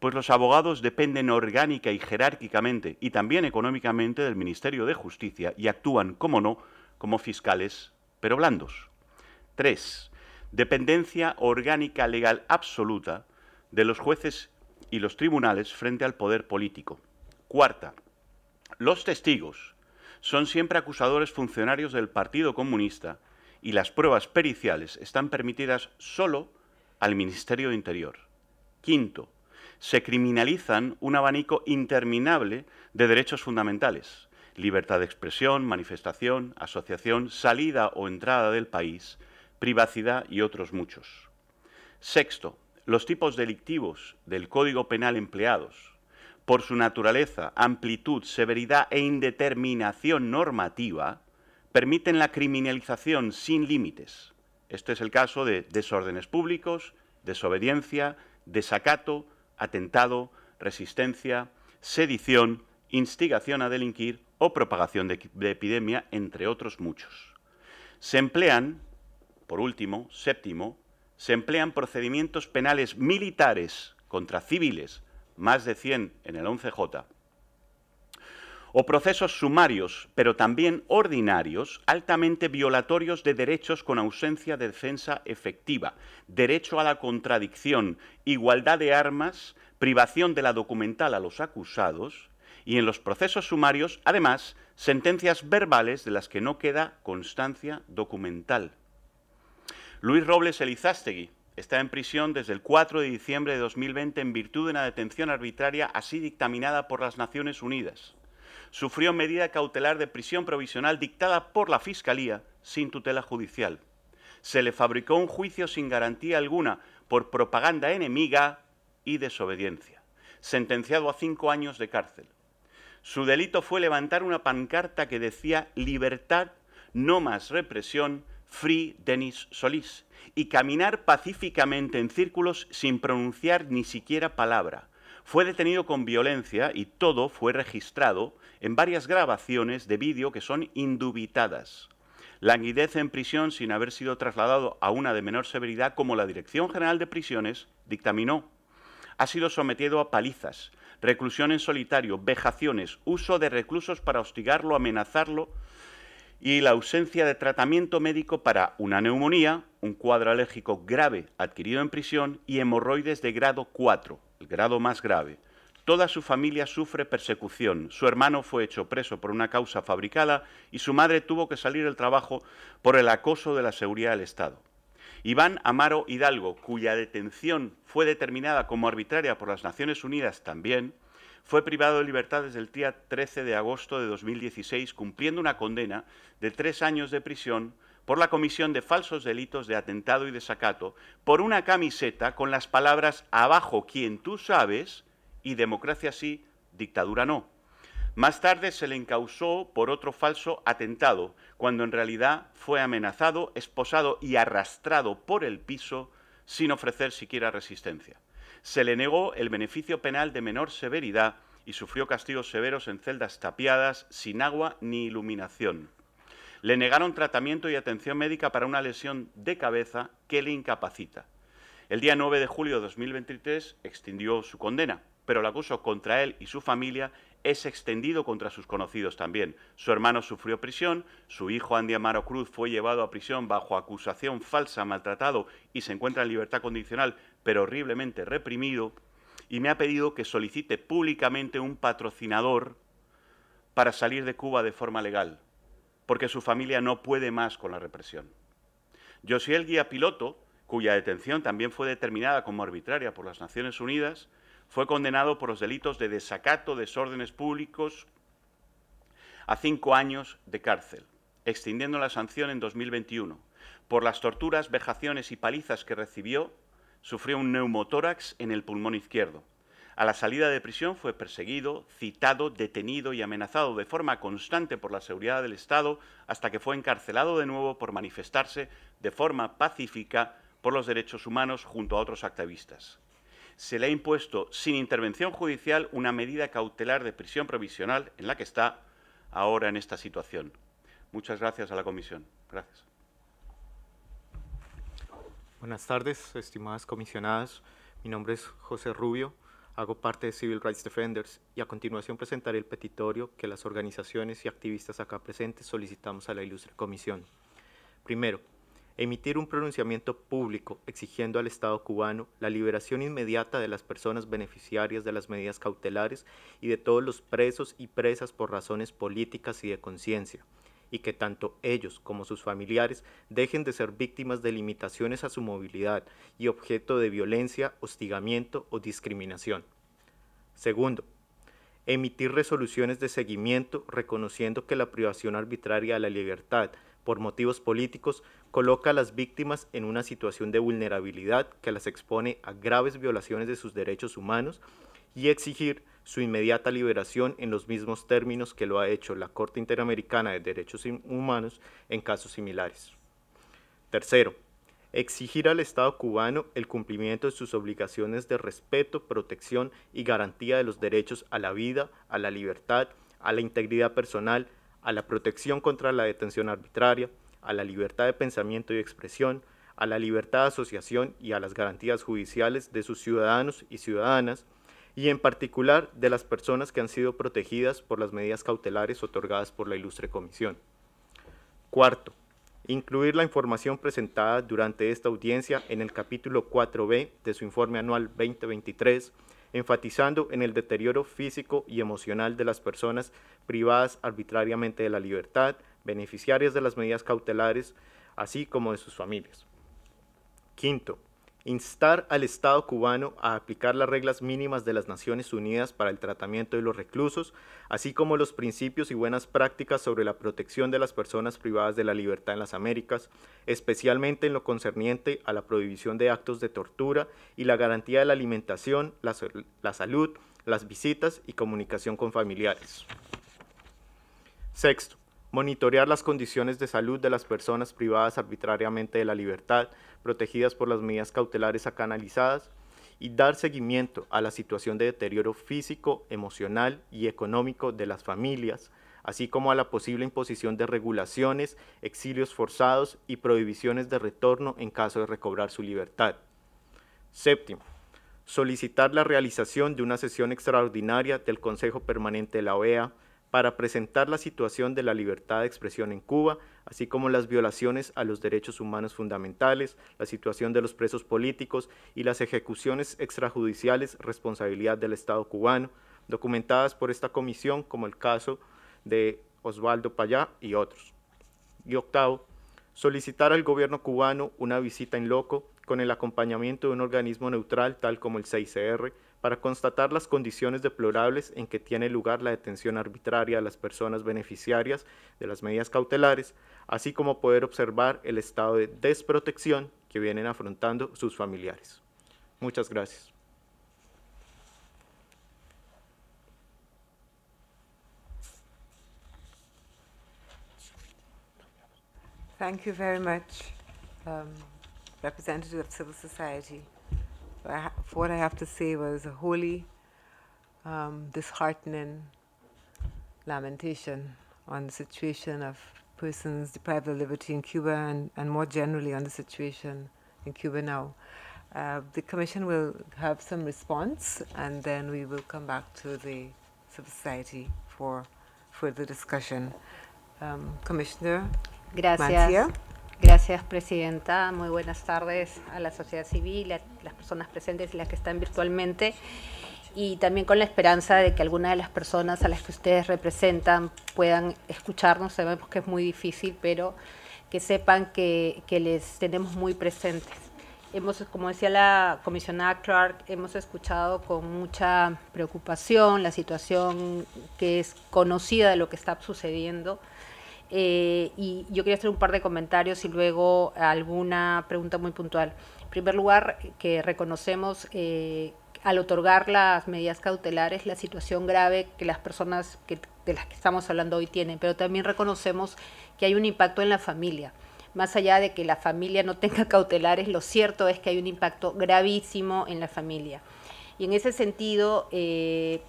pues los abogados dependen orgánica y jerárquicamente y también económicamente del Ministerio de Justicia y actúan, como no, como fiscales, pero blandos. Tres, dependencia orgánica legal absoluta de los jueces y los tribunales frente al poder político. Cuarta, los testigos son siempre acusadores funcionarios del Partido Comunista y las pruebas periciales están permitidas solo al Ministerio de Interior. Quinto, se criminalizan un abanico interminable de derechos fundamentales, libertad de expresión, manifestación, asociación, salida o entrada del país, privacidad y otros muchos. Sexto, los tipos delictivos del Código Penal empleados, por su naturaleza, amplitud, severidad e indeterminación normativa, permiten la criminalización sin límites. Este es el caso de desórdenes públicos, desobediencia, desacato, atentado, resistencia, sedición, instigación a delinquir o propagación de, epidemia, entre otros muchos. Se emplean, por último, séptimo, se emplean procedimientos penales militares contra civiles, más de 100 en el 11J, o procesos sumarios, pero también ordinarios, altamente violatorios de derechos con ausencia de defensa efectiva, derecho a la contradicción, igualdad de armas, privación de la documental a los acusados, y en los procesos sumarios, además, sentencias verbales de las que no queda constancia documental Luis Robles Elizástegui está en prisión desde el 4 de diciembre de 2020 en virtud de una detención arbitraria así dictaminada por las Naciones Unidas. Sufrió medida cautelar de prisión provisional dictada por la Fiscalía sin tutela judicial. Se le fabricó un juicio sin garantía alguna por propaganda enemiga y desobediencia, sentenciado a cinco años de cárcel. Su delito fue levantar una pancarta que decía libertad, no más represión, Free Denis Solís y caminar pacíficamente en círculos sin pronunciar ni siquiera palabra. Fue detenido con violencia y todo fue registrado en varias grabaciones de vídeo que son indubitadas. Languidez en prisión sin haber sido trasladado a una de menor severidad como la Dirección General de Prisiones dictaminó. Ha sido sometido a palizas, reclusión en solitario, vejaciones, uso de reclusos para hostigarlo, amenazarlo y la ausencia de tratamiento médico para una neumonía, un cuadro alérgico grave adquirido en prisión y hemorroides de grado 4, el grado más grave. Toda su familia sufre persecución. Su hermano fue hecho preso por una causa fabricada y su madre tuvo que salir del trabajo por el acoso de la seguridad del Estado. Iván Amaro Hidalgo, cuya detención fue determinada como arbitraria por las Naciones Unidas también, fue privado de libertad desde el día 13 de agosto de 2016, cumpliendo una condena de tres años de prisión por la comisión de falsos delitos de atentado y desacato por una camiseta con las palabras abajo quien tú sabes y democracia sí, dictadura no. Más tarde se le encausó por otro falso atentado, cuando en realidad fue amenazado, esposado y arrastrado por el piso sin ofrecer siquiera resistencia se le negó el beneficio penal de menor severidad y sufrió castigos severos en celdas tapiadas, sin agua ni iluminación. Le negaron tratamiento y atención médica para una lesión de cabeza que le incapacita. El día 9 de julio de 2023 extendió su condena, pero el acuso contra él y su familia es extendido contra sus conocidos también. Su hermano sufrió prisión, su hijo Andy Amaro Cruz fue llevado a prisión bajo acusación falsa, maltratado y se encuentra en libertad condicional pero horriblemente reprimido, y me ha pedido que solicite públicamente un patrocinador para salir de Cuba de forma legal, porque su familia no puede más con la represión. Yo el guía piloto, cuya detención también fue determinada como arbitraria por las Naciones Unidas, fue condenado por los delitos de desacato, desórdenes públicos, a cinco años de cárcel, extendiendo la sanción en 2021 por las torturas, vejaciones y palizas que recibió Sufrió un neumotórax en el pulmón izquierdo. A la salida de prisión fue perseguido, citado, detenido y amenazado de forma constante por la seguridad del Estado hasta que fue encarcelado de nuevo por manifestarse de forma pacífica por los derechos humanos junto a otros activistas. Se le ha impuesto sin intervención judicial una medida cautelar de prisión provisional en la que está ahora en esta situación. Muchas gracias a la Comisión. Gracias. Buenas tardes, estimadas comisionadas. Mi nombre es José Rubio, hago parte de Civil Rights Defenders y a continuación presentaré el petitorio que las organizaciones y activistas acá presentes solicitamos a la ilustre comisión. Primero, emitir un pronunciamiento público exigiendo al Estado cubano la liberación inmediata de las personas beneficiarias de las medidas cautelares y de todos los presos y presas por razones políticas y de conciencia y que tanto ellos como sus familiares dejen de ser víctimas de limitaciones a su movilidad y objeto de violencia, hostigamiento o discriminación. Segundo, emitir resoluciones de seguimiento reconociendo que la privación arbitraria de la libertad por motivos políticos coloca a las víctimas en una situación de vulnerabilidad que las expone a graves violaciones de sus derechos humanos y exigir su inmediata liberación en los mismos términos que lo ha hecho la Corte Interamericana de Derechos Humanos en casos similares. Tercero, exigir al Estado cubano el cumplimiento de sus obligaciones de respeto, protección y garantía de los derechos a la vida, a la libertad, a la integridad personal, a la protección contra la detención arbitraria, a la libertad de pensamiento y expresión, a la libertad de asociación y a las garantías judiciales de sus ciudadanos y ciudadanas, y en particular de las personas que han sido protegidas por las medidas cautelares otorgadas por la ilustre comisión. Cuarto, incluir la información presentada durante esta audiencia en el capítulo 4b de su informe anual 2023, enfatizando en el deterioro físico y emocional de las personas privadas arbitrariamente de la libertad, beneficiarias de las medidas cautelares, así como de sus familias. Quinto, instar al Estado cubano a aplicar las reglas mínimas de las Naciones Unidas para el tratamiento de los reclusos, así como los principios y buenas prácticas sobre la protección de las personas privadas de la libertad en las Américas, especialmente en lo concerniente a la prohibición de actos de tortura y la garantía de la alimentación, la, salud, las visitas y comunicación con familiares. Sexto, monitorear las condiciones de salud de las personas privadas arbitrariamente de la libertad, protegidas por las medidas cautelares acanalizadas, y dar seguimiento a la situación de deterioro físico, emocional y económico de las familias, así como a la posible imposición de regulaciones, exilios forzados y prohibiciones de retorno en caso de recobrar su libertad. Séptimo, solicitar la realización de una sesión extraordinaria del Consejo Permanente de la OEA para presentar la situación de la libertad de expresión en Cuba, así como las violaciones a los derechos humanos fundamentales, la situación de los presos políticos y las ejecuciones extrajudiciales responsabilidad del Estado cubano, documentadas por esta comisión como el caso de Osvaldo Payá y otros. Y octavo, solicitar al gobierno cubano una visita en loco con el acompañamiento de un organismo neutral tal como el CICR para constatar las condiciones deplorables en que tiene lugar la detención arbitraria a las personas beneficiarias de las medidas cautelares, así como poder observar el estado de desprotección que vienen afrontando sus familiares. Muchas gracias. Thank you very much, um, representative civil society. what I have to say was a wholly um, disheartening lamentation on the situation of persons deprived of liberty in Cuba and, and more generally on the situation in Cuba now. Uh, the Commission will have some response and then we will come back to the society for further discussion. Um, Commissioner Gracias. Mancia. Gracias, Presidenta. Muy buenas tardes a la sociedad civil, a las personas presentes y las que están virtualmente, y también con la esperanza de que alguna de las personas a las que ustedes representan puedan escucharnos. Sabemos que es muy difícil, pero que sepan que, les tenemos muy presentes. Hemos, como decía la comisionada Clark, hemos escuchado con mucha preocupación la situación que es conocida de lo que está sucediendo. Eh, y yo quería hacer un par de comentarios y luego alguna pregunta muy puntual. En primer lugar, que reconocemos eh, al otorgar las medidas cautelares la situación grave que las personas de las que estamos hablando hoy tienen, pero también reconocemos que hay un impacto en la familia. Más allá de que la familia no tenga cautelares, lo cierto es que hay un impacto gravísimo en la familia. Y en ese sentido, eh,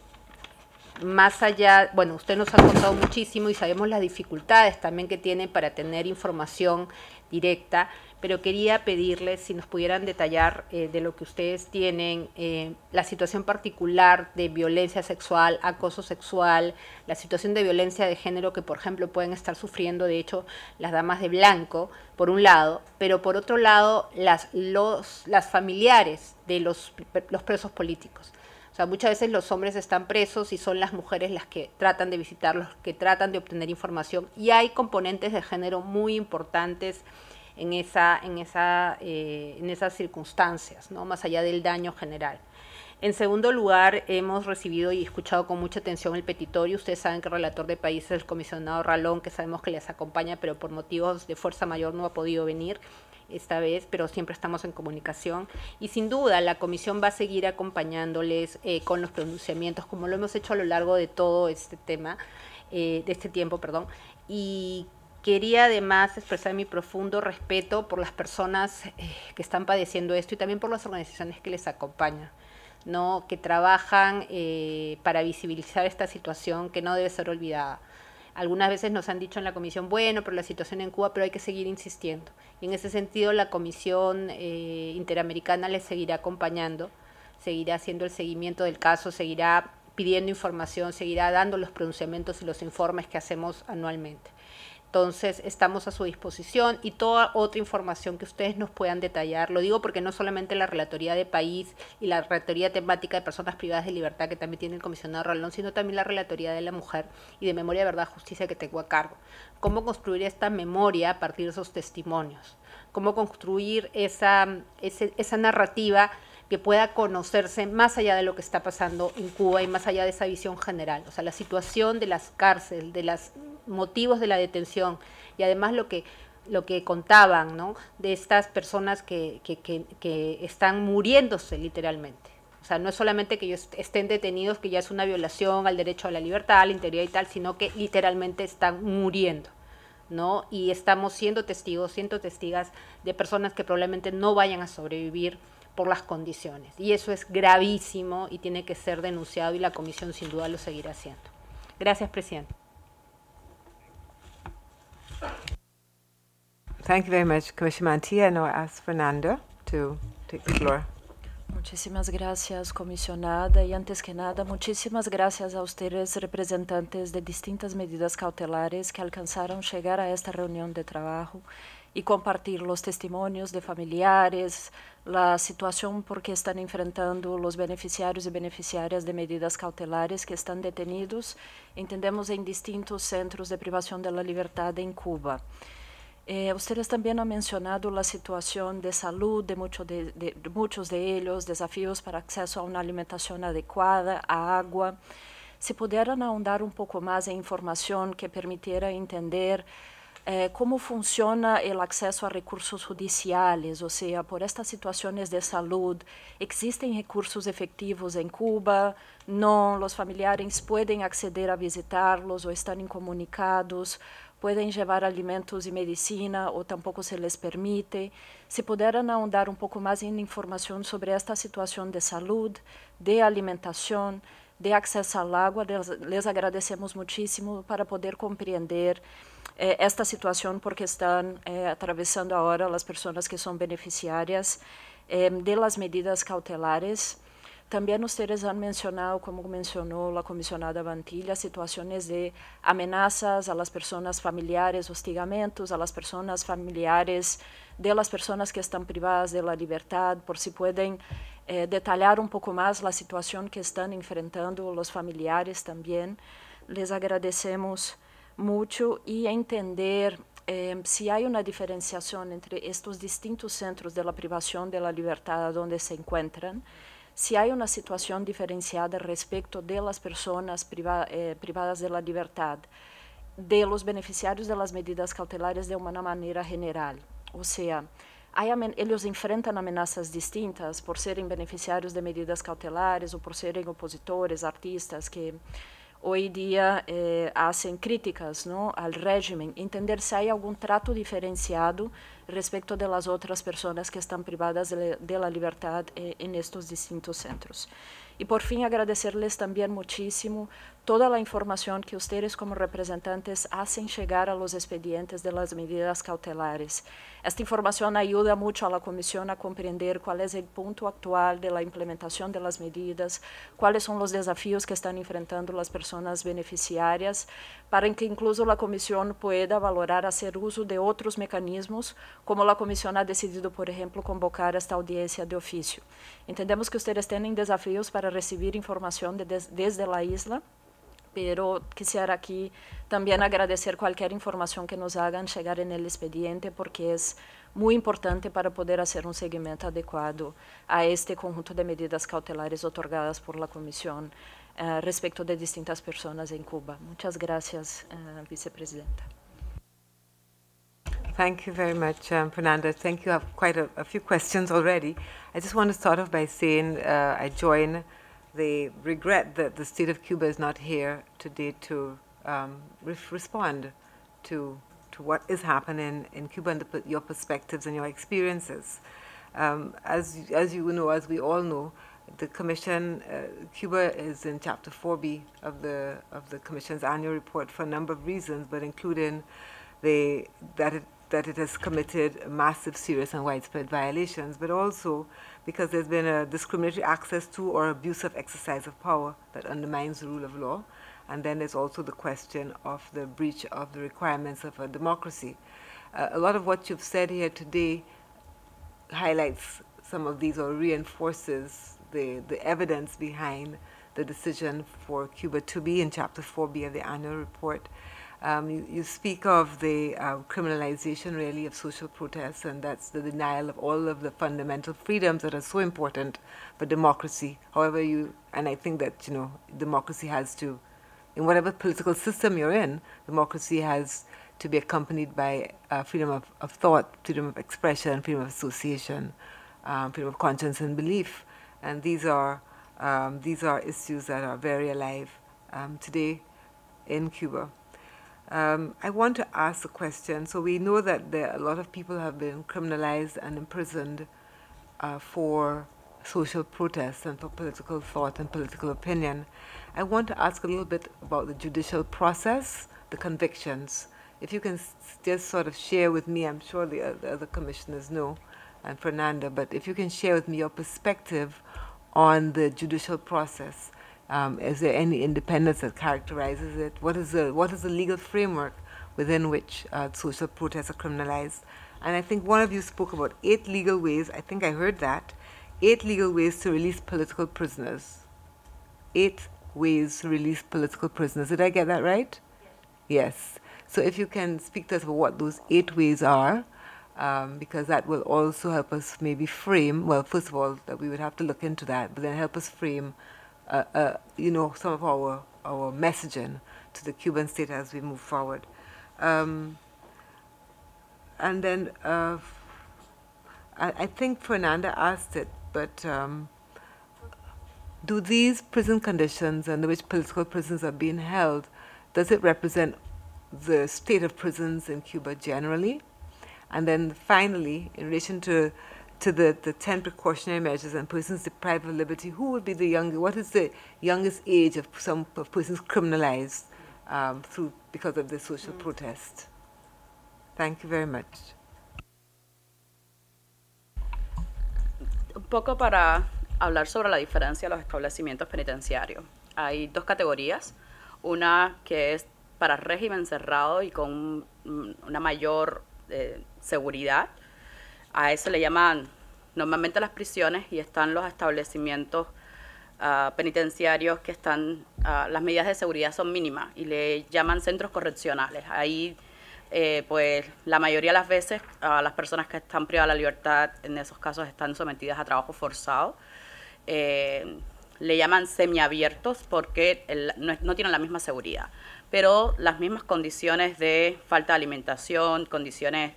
más allá, bueno, usted nos ha contado muchísimo y sabemos las dificultades también que tiene para tener información directa pero quería pedirles si nos pudieran detallar eh, de lo que ustedes tienen, eh, la situación particular de violencia sexual, acoso sexual, la situación de violencia de género que, por ejemplo, pueden estar sufriendo, de hecho, las damas de blanco, por un lado, pero por otro lado, las, los, las familiares de los, los presos políticos. O sea, muchas veces los hombres están presos y son las mujeres las que tratan de visitarlos, que tratan de obtener información. Y hay componentes de género muy importantes en, esa, en, esa, eh, en esas circunstancias, ¿no? más allá del daño general. En segundo lugar, hemos recibido y escuchado con mucha atención el petitorio. Ustedes saben que el relator de países, el comisionado Ralón, que sabemos que les acompaña, pero por motivos de fuerza mayor no ha podido venir esta vez, pero siempre estamos en comunicación. Y sin duda, la comisión va a seguir acompañándoles eh, con los pronunciamientos, como lo hemos hecho a lo largo de todo este tema, eh, de este tiempo, perdón. Y Quería además expresar mi profundo respeto por las personas eh, que están padeciendo esto y también por las organizaciones que les acompañan, ¿no? que trabajan eh, para visibilizar esta situación que no debe ser olvidada. Algunas veces nos han dicho en la comisión, bueno, pero la situación en Cuba, pero hay que seguir insistiendo. Y en ese sentido la comisión eh, interamericana les seguirá acompañando, seguirá haciendo el seguimiento del caso, seguirá pidiendo información, seguirá dando los pronunciamientos y los informes que hacemos anualmente. Entonces, estamos a su disposición y toda otra información que ustedes nos puedan detallar. Lo digo porque no solamente la Relatoría de País y la Relatoría Temática de Personas Privadas de Libertad que también tiene el comisionado Rolón, sino también la Relatoría de la Mujer y de Memoria, Verdad, Justicia que tengo a cargo. Cómo construir esta memoria a partir de esos testimonios. Cómo construir esa, esa narrativa que pueda conocerse más allá de lo que está pasando en Cuba y más allá de esa visión general. O sea, la situación de las cárceles, de las motivos de la detención y además lo que lo que contaban, ¿no? De estas personas que, están muriéndose literalmente. O sea, no es solamente que ellos estén detenidos, que ya es una violación al derecho a la libertad, a la integridad y tal, sino que literalmente están muriendo, ¿no? Y estamos siendo testigos, siendo testigas de personas que probablemente no vayan a sobrevivir por las condiciones. Y eso es gravísimo y tiene que ser denunciado y la comisión sin duda lo seguirá haciendo. Gracias, presidente. Thank you very much, Commissioner Mantilla, i now ask Fernando to take the floor. Muchísimas gracias, comisionada. Y antes que nada, muchísimas gracias a ustedes, representantes de distintas medidas cautelares que alcanzaron llegar a esta reunión de trabajo y compartir los testimonios de familiares, la situación por que están enfrentando los beneficiarios y beneficiarias de medidas cautelares que están detenidos, entendemos, en distintos centros de privación de la libertad en Cuba. Eh, ustedes también han mencionado la situación de salud de, de muchos de ellos, desafíos para acceso a una alimentación adecuada, a agua. Si pudieran ahondar un poco más en información que permitiera entender Eh, como funciona o acesso a recursos judiciais, ou seja, por estas situações de saúde existem recursos efectivos em Cuba? Não, os familiares podem acceder a visitá-los ou estão incomunicados, Podem levar alimentos e medicina ou tampouco se les permite. Se puderam ahondar um pouco mais em informação sobre esta situação de saúde, de alimentação, de acesso à agua, les, agradecemos muchísimo para poder compreender eh, esta situação porque estão eh, atravesando ahora as pessoas que são beneficiárias eh, de medidas cautelares. também vocês han mencionado, como mencionou a comissionada Vantilla, situações de amenazas a las personas familiares, hostigamentos a las personas familiares de las personas que están privadas de la libertad, por si pueden eh, detalhar um pouco mais a situação que estão enfrentando os familiares também. Les agradecemos mucho y entender eh, si hay una diferenciación entre estos distintos centros de la privación de la libertad donde se encuentran, si hay una situación diferenciada respecto de las personas eh, privadas de la libertad, de los beneficiarios de las medidas cautelares de una manera general. O sea, ellos enfrentan amenazas distintas por ser beneficiarios de medidas cautelares o por ser opositores, artistas que hoy em eh, fazem críticas não, ao regime. entender se há algum trato diferenciado respecto das outras pessoas que estão privadas da liberdade, em estes eh, distintos centros. E por agradecer agradecerles também muchísimo toda la información que ustedes como representantes hacen llegar a los expedientes de las medidas cautelares. Esta información ayuda mucho a la Comisión a comprender cuál es el punto actual de la implementación de las medidas, cuáles son los desafíos que están enfrentando las personas beneficiarias, para que incluso la Comisión pueda valorar hacer uso de otros mecanismos, como la Comisión ha decidido, por ejemplo, convocar esta audiencia de oficio. Entendemos que ustedes tienen desafíos para recibir información desde la isla pero quisiera aquí también agradecer cualquier información que nos hagan llegar en el expediente porque es muy importante para poder hacer un seguimiento adecuado a este conjunto de medidas cautelares otorgadas por la Comisión eh, respecto de distintas personas en Cuba. Muchas gracias, eh, Vicepresidenta. Thank you very much, um, Fernanda. Thank you. I quite a, few questions already. I just want to start off by saying uh, I join they regret that the state of Cuba is not here today to um, re respond to to what is happening in Cuba and the, your perspectives and your experiences. Um, as as you know, as we all know, the Commission uh, Cuba is in Chapter 4B of the of the Commission's annual report for a number of reasons, but including the that it that it has committed massive, serious, and widespread violations, but also because there's been a discriminatory access to or abusive exercise of power that undermines the rule of law. And then there's also the question of the breach of the requirements of a democracy. Uh, a lot of what you've said here today highlights some of these or reinforces the, the evidence behind the decision for Cuba to be in Chapter 4B of the annual report. Um, you, you, speak of the uh, criminalization, really, of social protests, and that's the denial of all of the fundamental freedoms that are so important for democracy. However, you, and I think that, you know, democracy has to, in whatever political system you're in, democracy has to be accompanied by uh, freedom of, of, thought, freedom of expression, freedom of association, um, freedom of conscience and belief. And these are, um, these are issues that are very alive um, today in Cuba. Um, I want to ask a question. So we know that there, a lot of people have been criminalized and imprisoned uh, for social protests and for political thought and political opinion. I want to ask a little bit about the judicial process, the convictions. If you can just sort of share with me, I'm sure the, uh, the other commissioners know, and Fernanda, but if you can share with me your perspective on the judicial process um, is there any independence that characterizes it? What is the, what is the legal framework within which uh, social protests are criminalized? And I think one of you spoke about eight legal ways, I think I heard that, eight legal ways to release political prisoners. Eight ways to release political prisoners. Did I get that right? Yes. yes. So if you can speak to us about what those eight ways are, um, because that will also help us maybe frame, well, first of all, that we would have to look into that, but then help us frame uh, uh, you know, some of our, our messaging to the Cuban state as we move forward. Um, and then uh, I, I, think Fernanda asked it, but um, do these prison conditions under which political prisoners are being held, does it represent the state of prisons in Cuba generally? And then finally, in relation to to the, the 10 precautionary measures and persons deprived of liberty, who would be the youngest, what is the youngest age of some of persons criminalized um, through, because of the social mm. protest? Thank you very much. Un poco para hablar sobre la diferencia de los establecimientos penitenciarios. Hay dos categorías, una que es para régimen cerrado y con una mayor eh, seguridad a eso le llaman normalmente las prisiones y están los establecimientos ah, penitenciarios que están, ah, las medidas de seguridad son mínimas y le llaman centros correccionales. Ahí, eh, pues, la mayoría de las veces a ah, las personas que están privadas de la libertad en esos casos están sometidas a trabajo forzado. Eh, le llaman semiabiertos porque no, no tienen la misma seguridad, pero las mismas condiciones de falta de alimentación, condiciones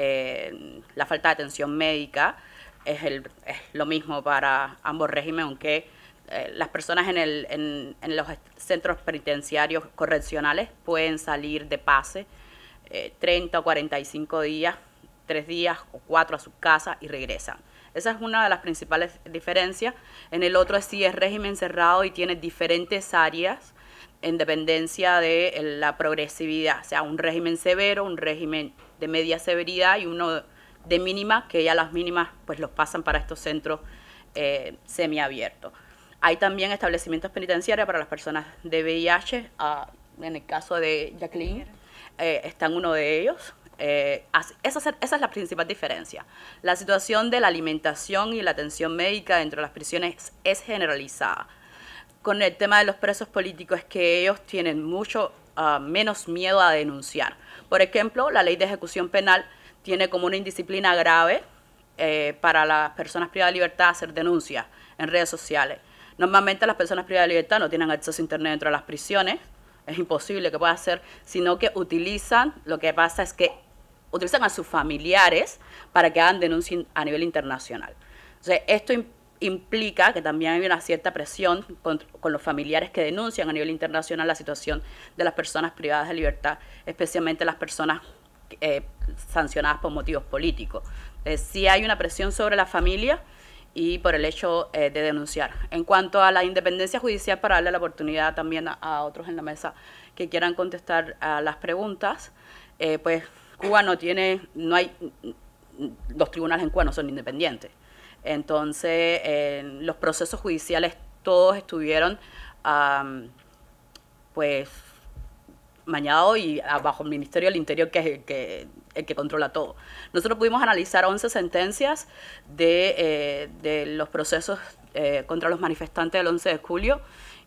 eh, la falta de atención médica es, el, lo mismo para ambos regímenes, aunque eh, las personas en, los centros penitenciarios correccionales pueden salir de pase 30 eh, o 45 días, 3 días o 4 a su casa y regresan. Esa es una de las principales diferencias. En el otro sí es régimen cerrado y tiene diferentes áreas en dependencia de la progresividad, o sea, un régimen severo, un régimen de media severidad y uno de mínima, que ya las mínimas pues los pasan para estos centros eh, semiabiertos. Hay también establecimientos penitenciarios para las personas de VIH, ah, en el caso de Jacqueline eh, están uno de ellos. Eh, esa, es la principal diferencia. La situación de la alimentación y la atención médica dentro de las prisiones es generalizada. Con el tema de los presos políticos es que ellos tienen mucho ah, menos miedo a denunciar por ejemplo, la ley de ejecución penal tiene como una indisciplina grave eh, para las personas privadas de libertad hacer denuncias en redes sociales. Normalmente las personas privadas de libertad no tienen acceso a Internet dentro de las prisiones, es imposible que pueda hacer, sino que utilizan, lo que pasa es que utilizan a sus familiares para que hagan denuncias a nivel internacional. Entonces, esto implica que también hay una cierta presión con, los familiares que denuncian a nivel internacional la situación de las personas privadas de libertad, especialmente las personas eh, sancionadas por motivos políticos. Si eh, sí hay una presión sobre la familia y por el hecho eh, de denunciar. En cuanto a la independencia judicial, para darle la oportunidad también a, otros en la mesa que quieran contestar a las preguntas, pues Cuba no tiene, no hay, los tribunales en Cuba no son independientes. Entonces, en los procesos judiciales todos estuvieron pues mañado y bajo el Ministerio del Interior, que es el que, controla todo. Nosotros pudimos analizar 11 sentencias eh, de, los procesos eh, contra los manifestantes del 11 de julio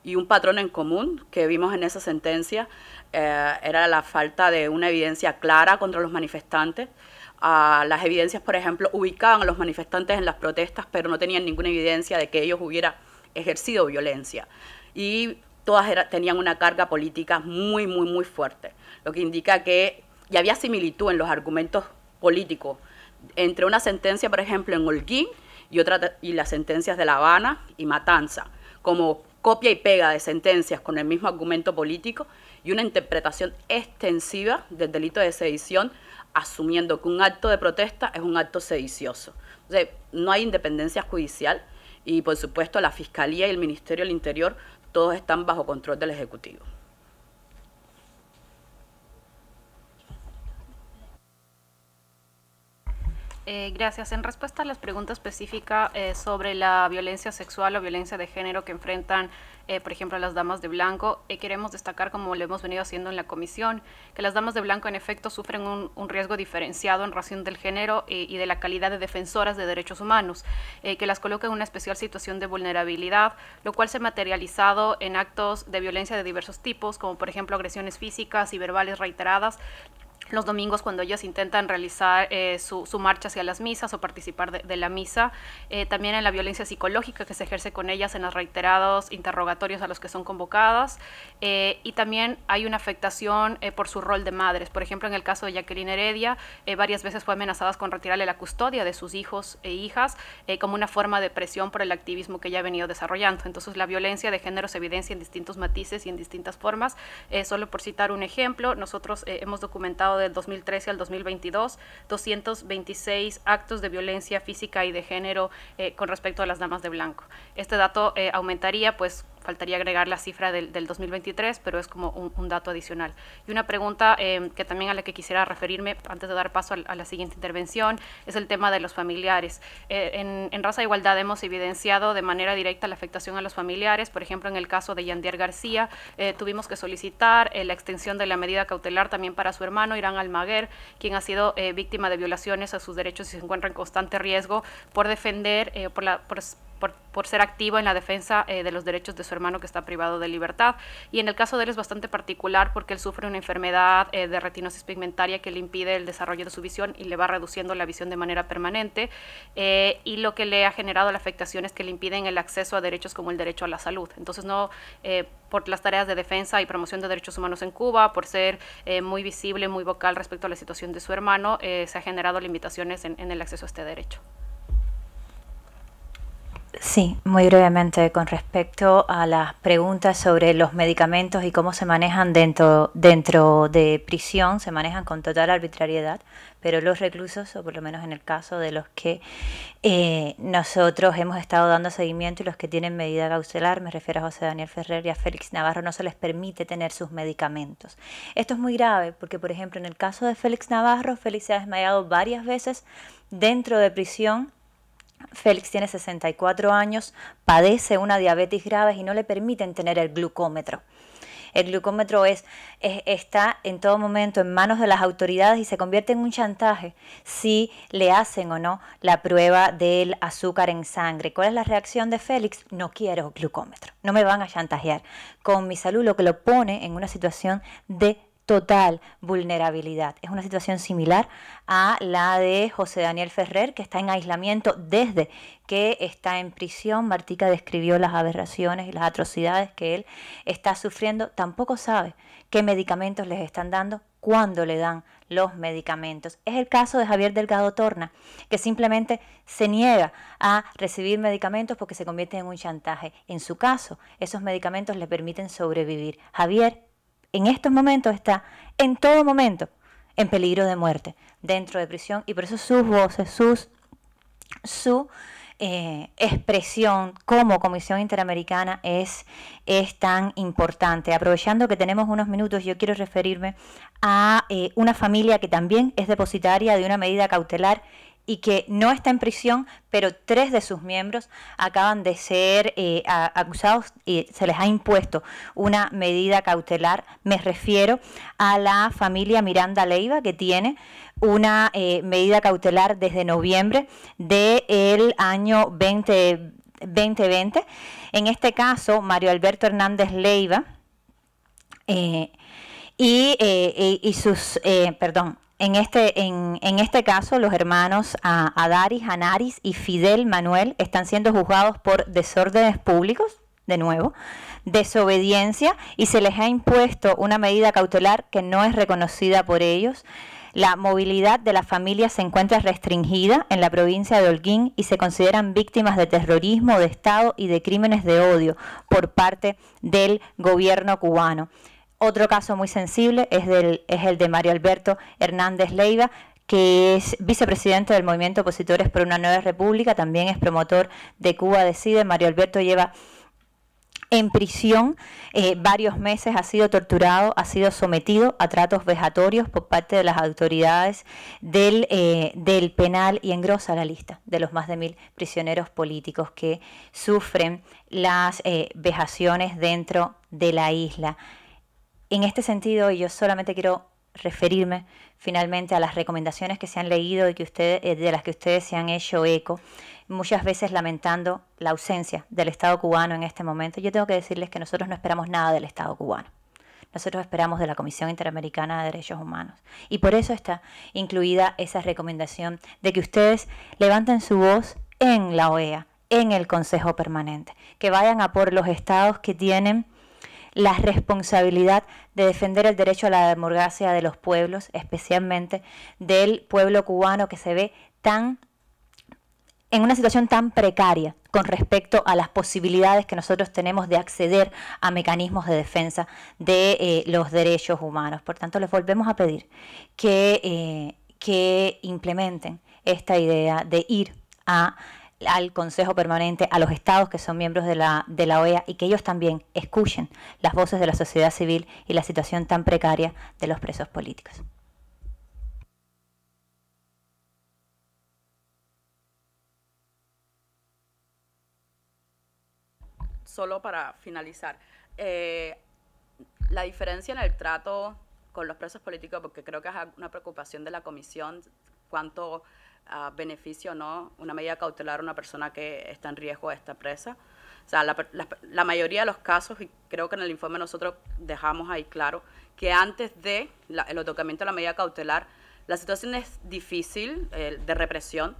y un patrón en común que vimos en esa sentencia eh, era la falta de una evidencia clara contra los manifestantes las evidencias, por ejemplo, ubicaban a los manifestantes en las protestas, pero no tenían ninguna evidencia de que ellos hubieran ejercido violencia. Y todas tenían una carga política muy, muy, muy fuerte, lo que indica que ya había similitud en los argumentos políticos entre una sentencia, por ejemplo, en Holguín y, otra, y las sentencias de La Habana y Matanza, como copia y pega de sentencias con el mismo argumento político y una interpretación extensiva del delito de sedición asumiendo que un acto de protesta es un acto sedicioso. no hay independencia judicial y, por supuesto, la Fiscalía y el Ministerio del Interior todos están bajo control del Ejecutivo. Eh, gracias. En respuesta a las preguntas específicas eh, sobre la violencia sexual o violencia de género que enfrentan eh, por ejemplo, a las damas de blanco. Eh, queremos destacar, como lo hemos venido haciendo en la comisión, que las damas de blanco en efecto sufren un, riesgo diferenciado en razón del género eh, y de la calidad de defensoras de derechos humanos, que las coloca en una especial situación de vulnerabilidad, lo cual se ha materializado en actos de violencia de diversos tipos, como por ejemplo agresiones físicas y verbales reiteradas, los domingos cuando ellas intentan realizar eh, su, su, marcha hacia las misas o participar de, la misa, eh, también en la violencia psicológica que se ejerce con ellas en los reiterados interrogatorios a los que son convocadas, eh, y también hay una afectación por su rol de madres. Por ejemplo, en el caso de Jacqueline Heredia, varias veces fue amenazada con retirarle la custodia de sus hijos e hijas como una forma de presión por el activismo que ella ha venido desarrollando. Entonces, la violencia de género se evidencia en distintos matices y en distintas formas. solo por citar un ejemplo, nosotros hemos documentado del 2013 al 2022, 226 actos de violencia física y de género eh, con respecto a las damas de blanco. Este dato eh, aumentaría pues faltaría agregar la cifra del, del 2023, pero es como un, dato adicional. Y una pregunta em, que también a la que quisiera referirme antes de dar paso a, la siguiente intervención es el tema de los familiares. Eh, en, Raza Igualdad hemos evidenciado de manera directa la afectación a los familiares. Por ejemplo, en el caso de Yandier García, eh, tuvimos que solicitar eh, la extensión de la medida cautelar también para su hermano Irán Almaguer, quien ha sido víctima de violaciones a sus derechos y se encuentra en constante riesgo por defender, por la... Por, por, ser activo en la defensa eh, de los derechos de su hermano que está privado de libertad. Y en el caso de él es bastante particular porque él sufre una enfermedad eh, de retinosis pigmentaria que le impide el desarrollo de su visión y le va reduciendo la visión de manera permanente. Eh, y lo que le ha generado la afectación es que le impiden el acceso a derechos como el derecho a la salud. Entonces, no por las tareas de defensa y promoción de derechos humanos en Cuba, por ser muy visible, muy vocal respecto a la situación de su hermano, se ha generado limitaciones en el acceso a este derecho. Sí, muy brevemente con respecto a las preguntas sobre los medicamentos y cómo se manejan dentro, dentro de prisión, se manejan con total arbitrariedad, pero los reclusos, o por lo menos en el caso de los que eh, nosotros hemos estado dando seguimiento y los que tienen medida cautelar, me refiero a José Daniel Ferrer y a Félix Navarro, no se les permite tener sus medicamentos. Esto es muy grave porque, por ejemplo, en el caso de Félix Navarro, Félix se ha desmayado varias veces dentro de prisión Félix tiene 64 años, padece una diabetes grave y no le permiten tener el glucómetro. El glucómetro está en todo momento en manos de las autoridades y se convierte en un chantaje si le hacen o no la prueba del azúcar en sangre. ¿Cuál es la reacción de Félix? No quiero glucómetro, no me van a chantajear con mi salud, lo que lo pone en una situación de total vulnerabilidad. Es una situación similar a la de José Daniel Ferrer, que está en aislamiento desde que está en prisión. Martica describió las aberraciones y las atrocidades que él está sufriendo. Tampoco sabe qué medicamentos les están dando, cuándo le dan los medicamentos. Es el caso de Javier Delgado Torna, que simplemente se niega a recibir medicamentos porque se convierte en un chantaje. En su caso, esos medicamentos le permiten sobrevivir. Javier en estos momentos está en todo momento en peligro de muerte dentro de prisión y por eso sus voces, sus, su eh, expresión como Comisión Interamericana es, es tan importante. Aprovechando que tenemos unos minutos, yo quiero referirme a eh, una familia que también es depositaria de una medida cautelar y que no está en prisión, pero tres de sus miembros acaban de ser eh, acusados y se les ha impuesto una medida cautelar. Me refiero a la familia Miranda Leiva, que tiene una eh, medida cautelar desde noviembre del año 2020. En este caso, Mario Alberto Hernández Leiva eh, y, y, sus, perdón, este, en este, caso, los hermanos Adaris, Anaris y Fidel Manuel están siendo juzgados por desórdenes públicos, de nuevo, desobediencia y se les ha impuesto una medida cautelar que no es reconocida por ellos. La movilidad de la familia se encuentra restringida en la provincia de Holguín y se consideran víctimas de terrorismo, de Estado y de crímenes de odio por parte del gobierno cubano. Otro caso muy sensible es, el de Mario Alberto Hernández Leiva, que es vicepresidente del Movimiento Opositores por una Nueva República, también es promotor de Cuba Decide. Mario Alberto lleva en prisión eh, varios meses, ha sido torturado, ha sido sometido a tratos vejatorios por parte de las autoridades del, eh, penal y engrosa la lista de los más de mil prisioneros políticos que sufren las eh, vejaciones dentro de la isla. En este sentido, yo solamente quiero referirme finalmente a las recomendaciones que se han leído y que eh, de las que ustedes se han hecho eco, muchas veces lamentando la ausencia del Estado cubano en este momento. Yo tengo que decirles que nosotros no esperamos nada del Estado cubano. Nosotros esperamos de la Comisión Interamericana de Derechos Humanos. Y por eso está incluida esa recomendación de que ustedes levanten su voz en la OEA, en el Consejo Permanente, que vayan a por los estados que tienen la responsabilidad de defender el derecho a la democracia de los pueblos, especialmente del pueblo cubano que se ve tan en una situación tan precaria con respecto a las posibilidades que nosotros tenemos de acceder a mecanismos de defensa de eh, los derechos humanos. Por tanto, les volvemos a pedir que, eh, que implementen esta idea de ir a al Consejo Permanente, a los estados que son miembros de la, de la OEA y que ellos también escuchen las voces de la sociedad civil y la situación tan precaria de los presos políticos. Solo para finalizar, eh, la diferencia en el trato con los presos políticos, porque creo que es una preocupación de la comisión, cuánto beneficio beneficio o no una medida cautelar a una persona que está en riesgo de esta presa. O sea, la, mayoría de los casos, y creo que en el informe nosotros dejamos ahí claro, que antes de el otorgamiento de la medida cautelar, la situación es difícil eh, de represión.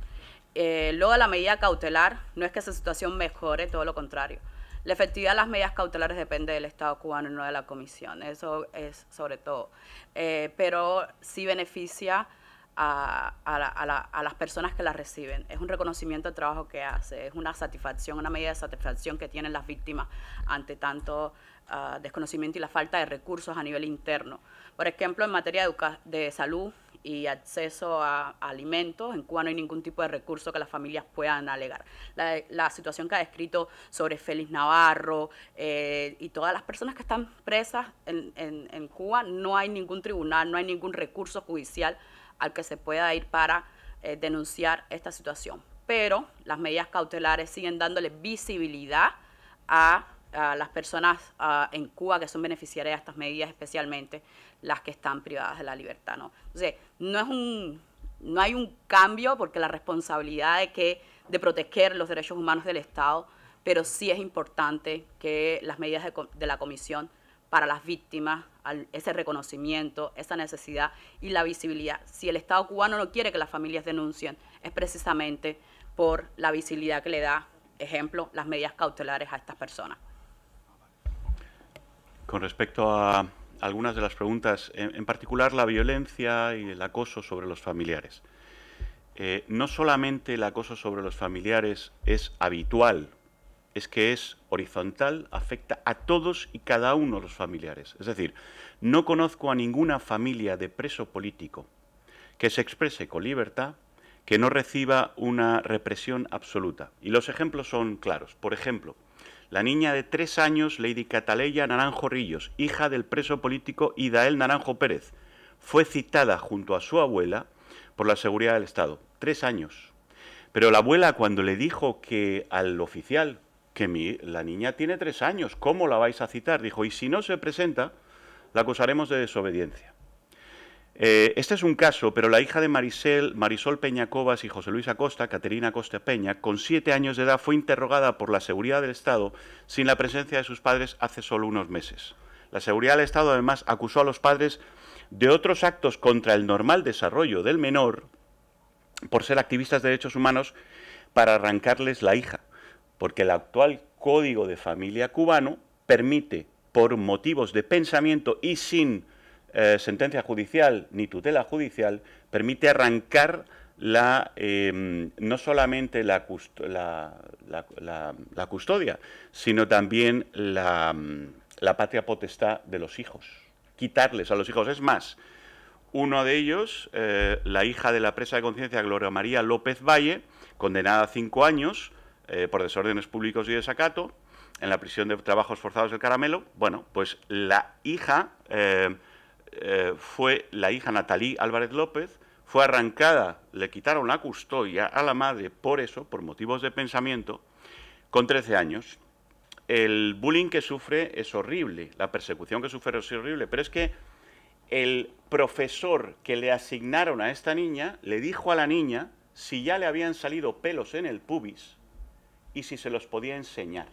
Eh, luego de la medida cautelar, no es que esa situación mejore, todo lo contrario. La efectividad de las medidas cautelares depende del Estado cubano y no de la Comisión, eso es sobre todo. Eh, pero sí beneficia a, las personas que las reciben. Es un reconocimiento del trabajo que hace, es una satisfacción, una medida de satisfacción que tienen las víctimas ante tanto ah, desconocimiento y la falta de recursos a nivel interno. Por ejemplo, en materia de, salud y acceso a, alimentos, en Cuba no hay ningún tipo de recurso que las familias puedan alegar. La, situación que ha descrito sobre Félix Navarro eh, y todas las personas que están presas en, en Cuba, no hay ningún tribunal, no hay ningún recurso judicial al que se pueda ir para eh, denunciar esta situación. Pero las medidas cautelares siguen dándole visibilidad a, las personas en Cuba que son beneficiarias de estas medidas, especialmente las que están privadas de la libertad. ¿no? Entonces, no, es un, no hay un cambio porque la responsabilidad de, que, de proteger los derechos humanos del Estado, pero sí es importante que las medidas de la Comisión para las víctimas ese reconocimiento, esa necesidad y la visibilidad. Si el Estado cubano no quiere que las familias denuncien, es precisamente por la visibilidad que le da, ejemplo, las medidas cautelares a estas personas. Con respecto a algunas de las preguntas, en, particular la violencia y el acoso sobre los familiares. Eh, no solamente el acoso sobre los familiares es habitual es que es horizontal, afecta a todos y cada uno de los familiares. Es decir, no conozco a ninguna familia de preso político que se exprese con libertad, que no reciba una represión absoluta. Y los ejemplos son claros. Por ejemplo, la niña de tres años, Lady Cataleya Naranjo Rillos, hija del preso político Idael Naranjo Pérez, fue citada junto a su abuela por la seguridad del Estado. Tres años. Pero la abuela cuando le dijo que al oficial que mi, la niña tiene tres años, ¿cómo la vais a citar? Dijo, y si no se presenta, la acusaremos de desobediencia. Eh, este es un caso, pero la hija de Marisel, Marisol Peñacobas y José Luis Acosta, Caterina Acosta Peña, con siete años de edad, fue interrogada por la seguridad del Estado sin la presencia de sus padres hace solo unos meses. La seguridad del Estado, además, acusó a los padres de otros actos contra el normal desarrollo del menor por ser activistas de derechos humanos para arrancarles la hija porque el actual Código de Familia cubano permite, por motivos de pensamiento y sin eh, sentencia judicial ni tutela judicial, permite arrancar la, em, no solamente la, la, custodia, sino también la, patria potestad de los hijos, quitarles a los hijos. Es más, uno de ellos, eh, la hija de la presa de conciencia Gloria María López Valle, condenada a cinco años, eh, por desórdenes públicos y desacato en la prisión de trabajos forzados del Caramelo. Bueno, pues la hija eh, eh, fue la hija Natalí Álvarez López, fue arrancada, le quitaron la custodia a la madre por eso, por motivos de pensamiento, con 13 años. El bullying que sufre es horrible, la persecución que sufre es horrible, pero es que el profesor que le asignaron a esta niña le dijo a la niña si ya le habían salido pelos en el pubis y si se los podía enseñar.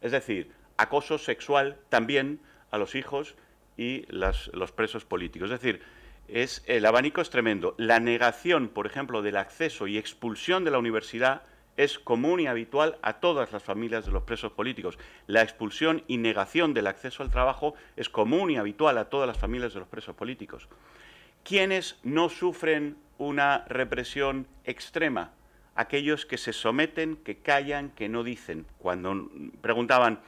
Es decir, acoso sexual también a los hijos y los presos políticos. Es decir, es, el abanico es tremendo. La negación, por ejemplo, del acceso y expulsión de la universidad es común y habitual a todas las familias de los presos políticos. La expulsión y negación del acceso al trabajo es común y habitual a todas las familias de los presos políticos. ¿Quiénes no sufren una represión extrema? aquellos que se someten, que callan, que no dicen. Cuando preguntaban,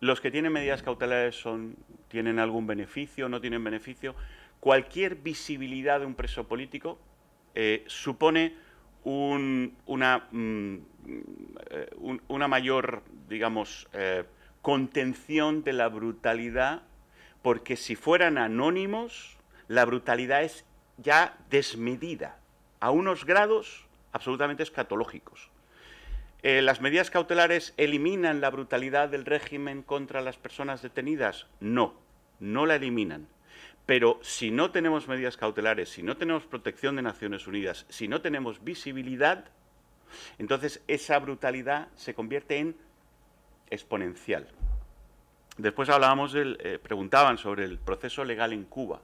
¿los que tienen medidas cautelares son, tienen algún beneficio, no tienen beneficio? Cualquier visibilidad de un preso político eh, supone mm, eh, una, mayor, digamos, eh, contención de la brutalidad, porque si fueran anónimos, la brutalidad es ya desmedida, a unos grados absolutamente escatológicos. Eh, ¿Las medidas cautelares eliminan la brutalidad del régimen contra las personas detenidas? No, no la eliminan. Pero si no tenemos medidas cautelares, si no tenemos protección de Naciones Unidas, si no tenemos visibilidad, entonces esa brutalidad se convierte en exponencial. Después hablábamos eh, preguntaban sobre el proceso legal en Cuba.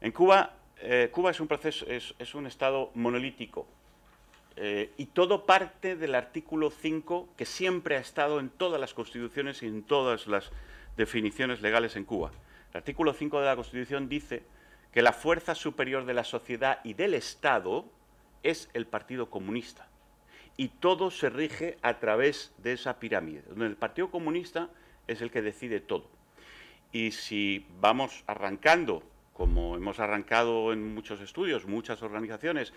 En Cuba eh, Cuba es un proceso, es, un Estado monolítico eh, y todo parte del artículo 5 que siempre ha estado en todas las constituciones y en todas las definiciones legales en Cuba. El artículo 5 de la Constitución dice que la fuerza superior de la sociedad y del Estado es el Partido Comunista y todo se rige a través de esa pirámide, donde el Partido Comunista es el que decide todo. Y si vamos arrancando como hemos arrancado en muchos estudios, muchas organizaciones,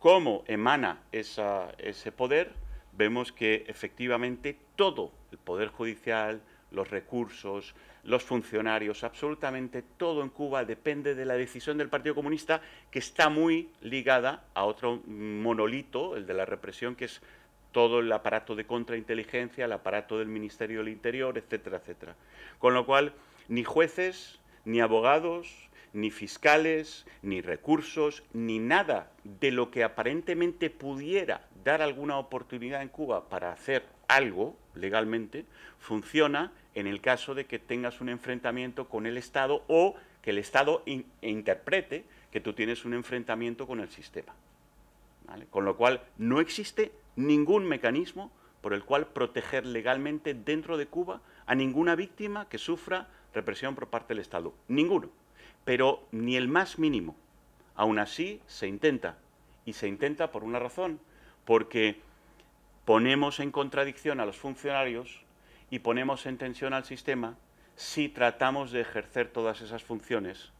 cómo emana ese poder, vemos que efectivamente todo, el Poder Judicial, los recursos, los funcionarios, absolutamente todo en Cuba depende de la decisión del Partido Comunista, que está muy ligada a otro monolito, el de la represión, que es todo el aparato de contrainteligencia, el aparato del Ministerio del Interior, etcétera, etcétera. Con lo cual, ni jueces, ni abogados, ni fiscales, ni recursos, ni nada de lo que aparentemente pudiera dar alguna oportunidad en Cuba para hacer algo legalmente, funciona en el caso de que tengas un enfrentamiento con el Estado o que el Estado interprete que tú tienes un enfrentamiento con el sistema. Con lo cual, no existe ningún mecanismo por el cual proteger legalmente dentro de Cuba a ninguna víctima que sufra represión por parte del Estado. Ninguno pero ni el más mínimo. Aún así, se intenta. Y se intenta por una razón, porque ponemos en contradicción a los funcionarios y ponemos en tensión al sistema si tratamos de ejercer todas esas funciones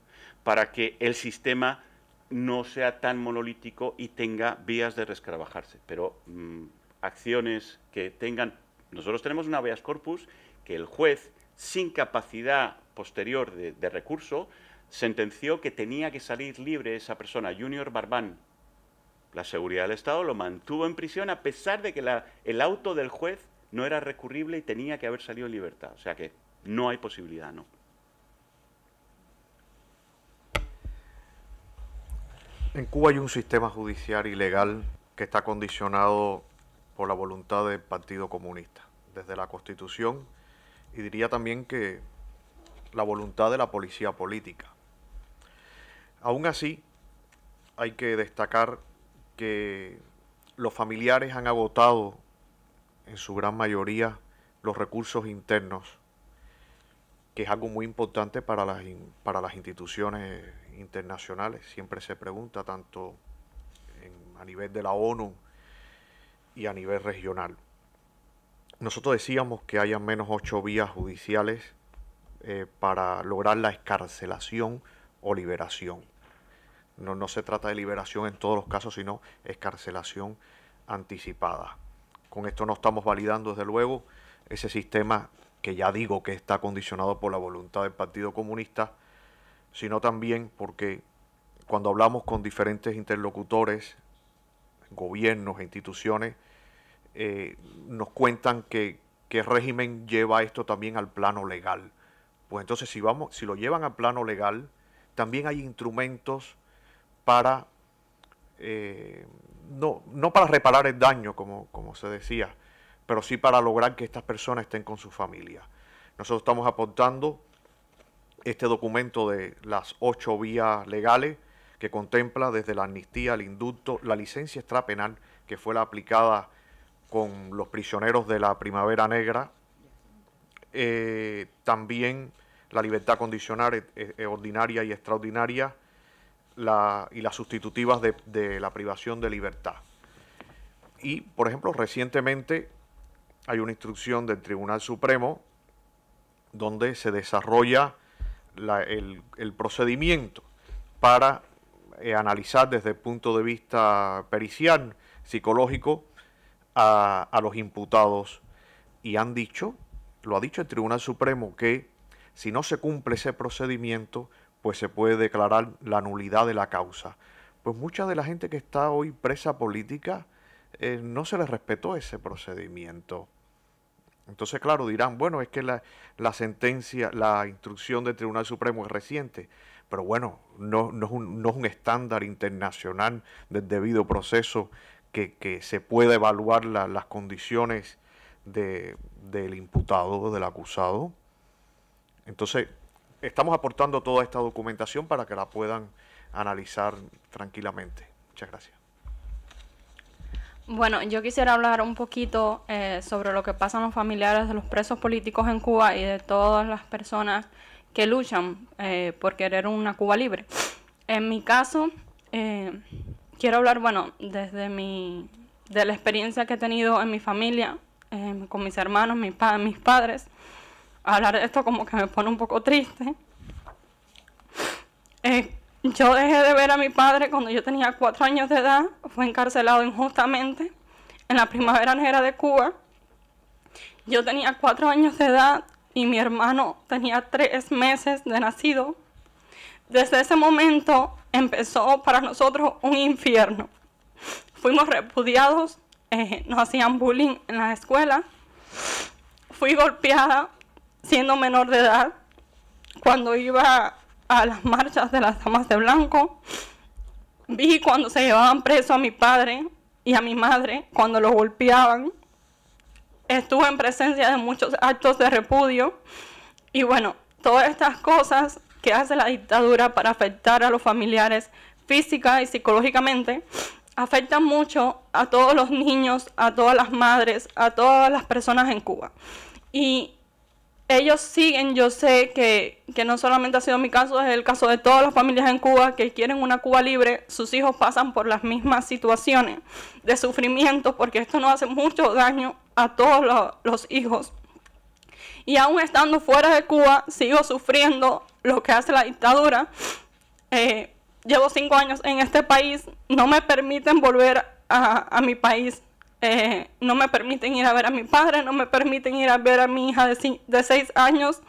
para que el sistema no sea tan monolítico y tenga vías de rescarabajarse. Pero mm, acciones que tengan... Nosotros tenemos una habeas corpus que el juez, sin capacidad posterior de recurso, sentenció que tenía que salir libre esa persona, Junior Barbán. La seguridad del Estado lo mantuvo en prisión a pesar de que la, el auto del juez no era recurrible y tenía que haber salido en libertad. O sea que no hay posibilidad, ¿no? En Cuba hay un sistema judicial ilegal... que está condicionado por la voluntad del Partido Comunista, desde la Constitución, y diría también que la voluntad de la policía política. Aún así, hay que destacar que los familiares han agotado en su gran mayoría los recursos internos, que es algo muy importante para las, instituciones internacionales. Siempre se pregunta tanto a nivel de la ONU y a nivel regional. Nosotros decíamos que hayan menos ocho vías judiciales eh, para lograr la escarcelación o liberación. No, se trata de liberación en todos los casos, sino escarcelación anticipada. Con esto no estamos validando, desde luego, ese sistema que ya digo que está condicionado por la voluntad del Partido Comunista, sino también porque cuando hablamos con diferentes interlocutores, gobiernos e instituciones, eh, nos cuentan que, el régimen lleva esto también al plano legal. Pues entonces si, vamos, si lo llevan al plano legal, también hay instrumentos eh, no, no, para reparar el daño, como, como se decía, pero sí para lograr que estas personas estén con su familia. Nosotros estamos aportando este documento de las ocho vías legales que contempla desde la amnistía, el inducto, la licencia extrapenal que fue la aplicada con los prisioneros de la Primavera Negra, eh, también la libertad condicional eh, ordinaria y extraordinaria, y las sustitutivas de, la privación de libertad. Y, por ejemplo, recientemente hay una instrucción del Tribunal Supremo donde se desarrolla el, procedimiento para eh, analizar desde el punto de vista pericial, psicológico, a, los imputados. Y han dicho, lo ha dicho el Tribunal Supremo, que si no se cumple ese procedimiento, pues se puede declarar la nulidad de la causa. Pues mucha de la gente que está hoy presa política eh, no se les respetó ese procedimiento. Entonces, claro, dirán, bueno, es que la, sentencia, la instrucción del Tribunal Supremo es reciente, pero bueno, no, es, un, estándar internacional del debido proceso que, se pueda evaluar las condiciones del imputado, del acusado. Entonces, estamos aportando toda esta documentación para que la puedan analizar tranquilamente. Muchas gracias. Bueno, yo quisiera hablar un poquito eh, sobre lo que pasan los familiares de los presos políticos en Cuba y de todas las personas que luchan eh, por querer una Cuba libre. En mi caso, eh, quiero hablar, bueno, desde mi, de la experiencia que he tenido en mi familia, con mis hermanos, mis, pa mis padres hablar de esto como que me pone un poco triste. Eh, yo dejé de ver a mi padre cuando yo tenía cuatro años de edad. Fue encarcelado injustamente en la primavera negra de Cuba. Yo tenía cuatro años de edad y mi hermano tenía tres meses de nacido. Desde ese momento empezó para nosotros un infierno. Fuimos repudiados, eh, nos hacían bullying en la escuela, fui golpeada siendo menor de edad, cuando iba a las marchas de las damas de blanco, vi cuando se llevaban preso a mi padre y a mi madre, cuando los golpeaban. Estuve en presencia de muchos actos de repudio y bueno, todas estas cosas que hace la dictadura para afectar a los familiares física y psicológicamente, afectan mucho a todos los niños, a todas las madres, a todas las personas en Cuba. Y ellos siguen, yo sé que, no solamente ha sido mi caso, es el caso de todas las familias en Cuba que quieren una Cuba libre, sus hijos pasan por las mismas situaciones de sufrimiento, porque esto no hace mucho daño a todos los, hijos. Y aún estando fuera de Cuba, sigo sufriendo lo que hace la dictadura. Eh, llevo cinco años en este país, no me permiten volver a, a mi país eh, no me permiten ir a ver a mi padre, no me permiten ir a ver a mi hija de, seis años,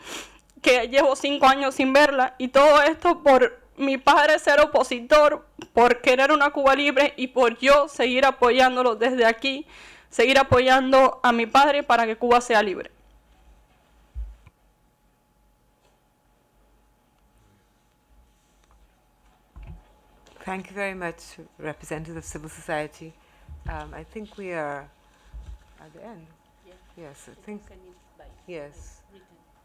que llevo cinco años sin verla, y todo esto por mi padre ser opositor, por querer una Cuba libre y por yo seguir apoyándolo desde aquí, seguir apoyando a mi padre para que Cuba sea libre. Thank you very much, civil society. Um, I think we are at the end. Yeah. Yes, I, think. yes,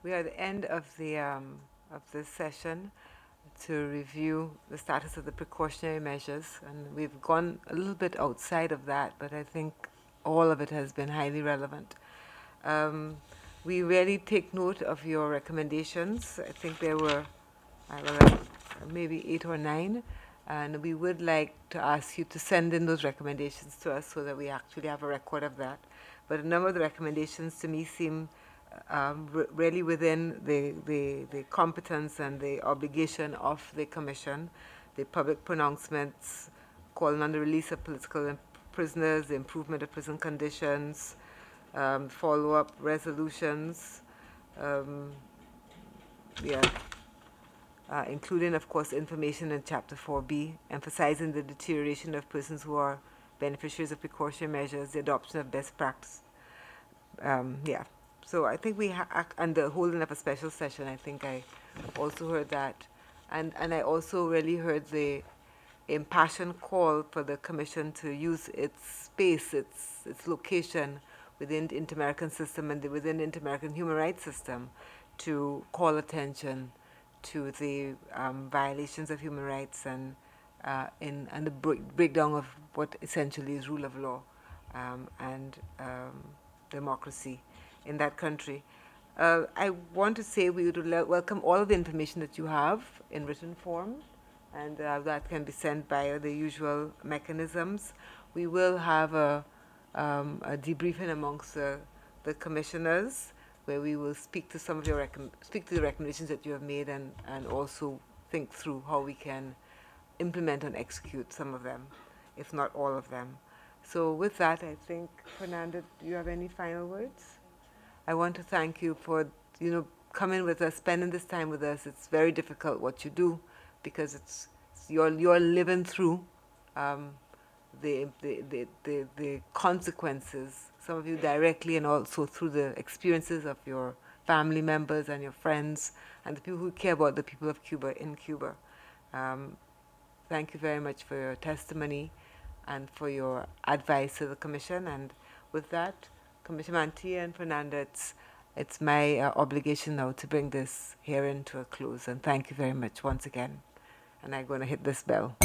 we are at the end of the um, of this session to review the status of the precautionary measures, and we've gone a little bit outside of that, but I think all of it has been highly relevant. Um, we really take note of your recommendations. I think there were know, maybe eight or nine. And we would like to ask you to send in those recommendations to us so that we actually have a record of that. But a number of the recommendations to me seem um, really within the, the, the competence and the obligation of the Commission. The public pronouncements calling on the release of political prisoners, the improvement of prison conditions, um, follow-up resolutions. Um, yeah uh, including, of course, information in Chapter 4B, emphasizing the deterioration of persons who are beneficiaries of precautionary measures, the adoption of best practice. Um, yeah. So I think we ha- and the holding of a special session. I think I also heard that, and and I also really heard the impassioned call for the commission to use its space, its its location within the inter-American system and the, within the inter-American human rights system to call attention to the um, violations of human rights and uh, in, and the break, breakdown of what essentially is rule of law um, and um, democracy in that country. Uh, I want to say we would welcome all of the information that you have in written form, and uh, that can be sent by the usual mechanisms. We will have a, um, a debriefing amongst uh, the commissioners where we will speak to some of your speak to the recommendations that you have made and, and also think through how we can implement and execute some of them, if not all of them. So with that, I think, Fernanda, do you have any final words? I want to thank you for, you know, coming with us, spending this time with us. It's very difficult what you do because it's, it's you're, you're living through um, the, the, the, the, the consequences some of you directly and also through the experiences of your family members and your friends and the people who care about the people of Cuba in Cuba. Um, thank you very much for your testimony and for your advice to the Commission. And with that, Commissioner Mantilla and Fernanda, it's, it's my uh, obligation now to bring this hearing to a close. And thank you very much once again. And I'm going to hit this bell.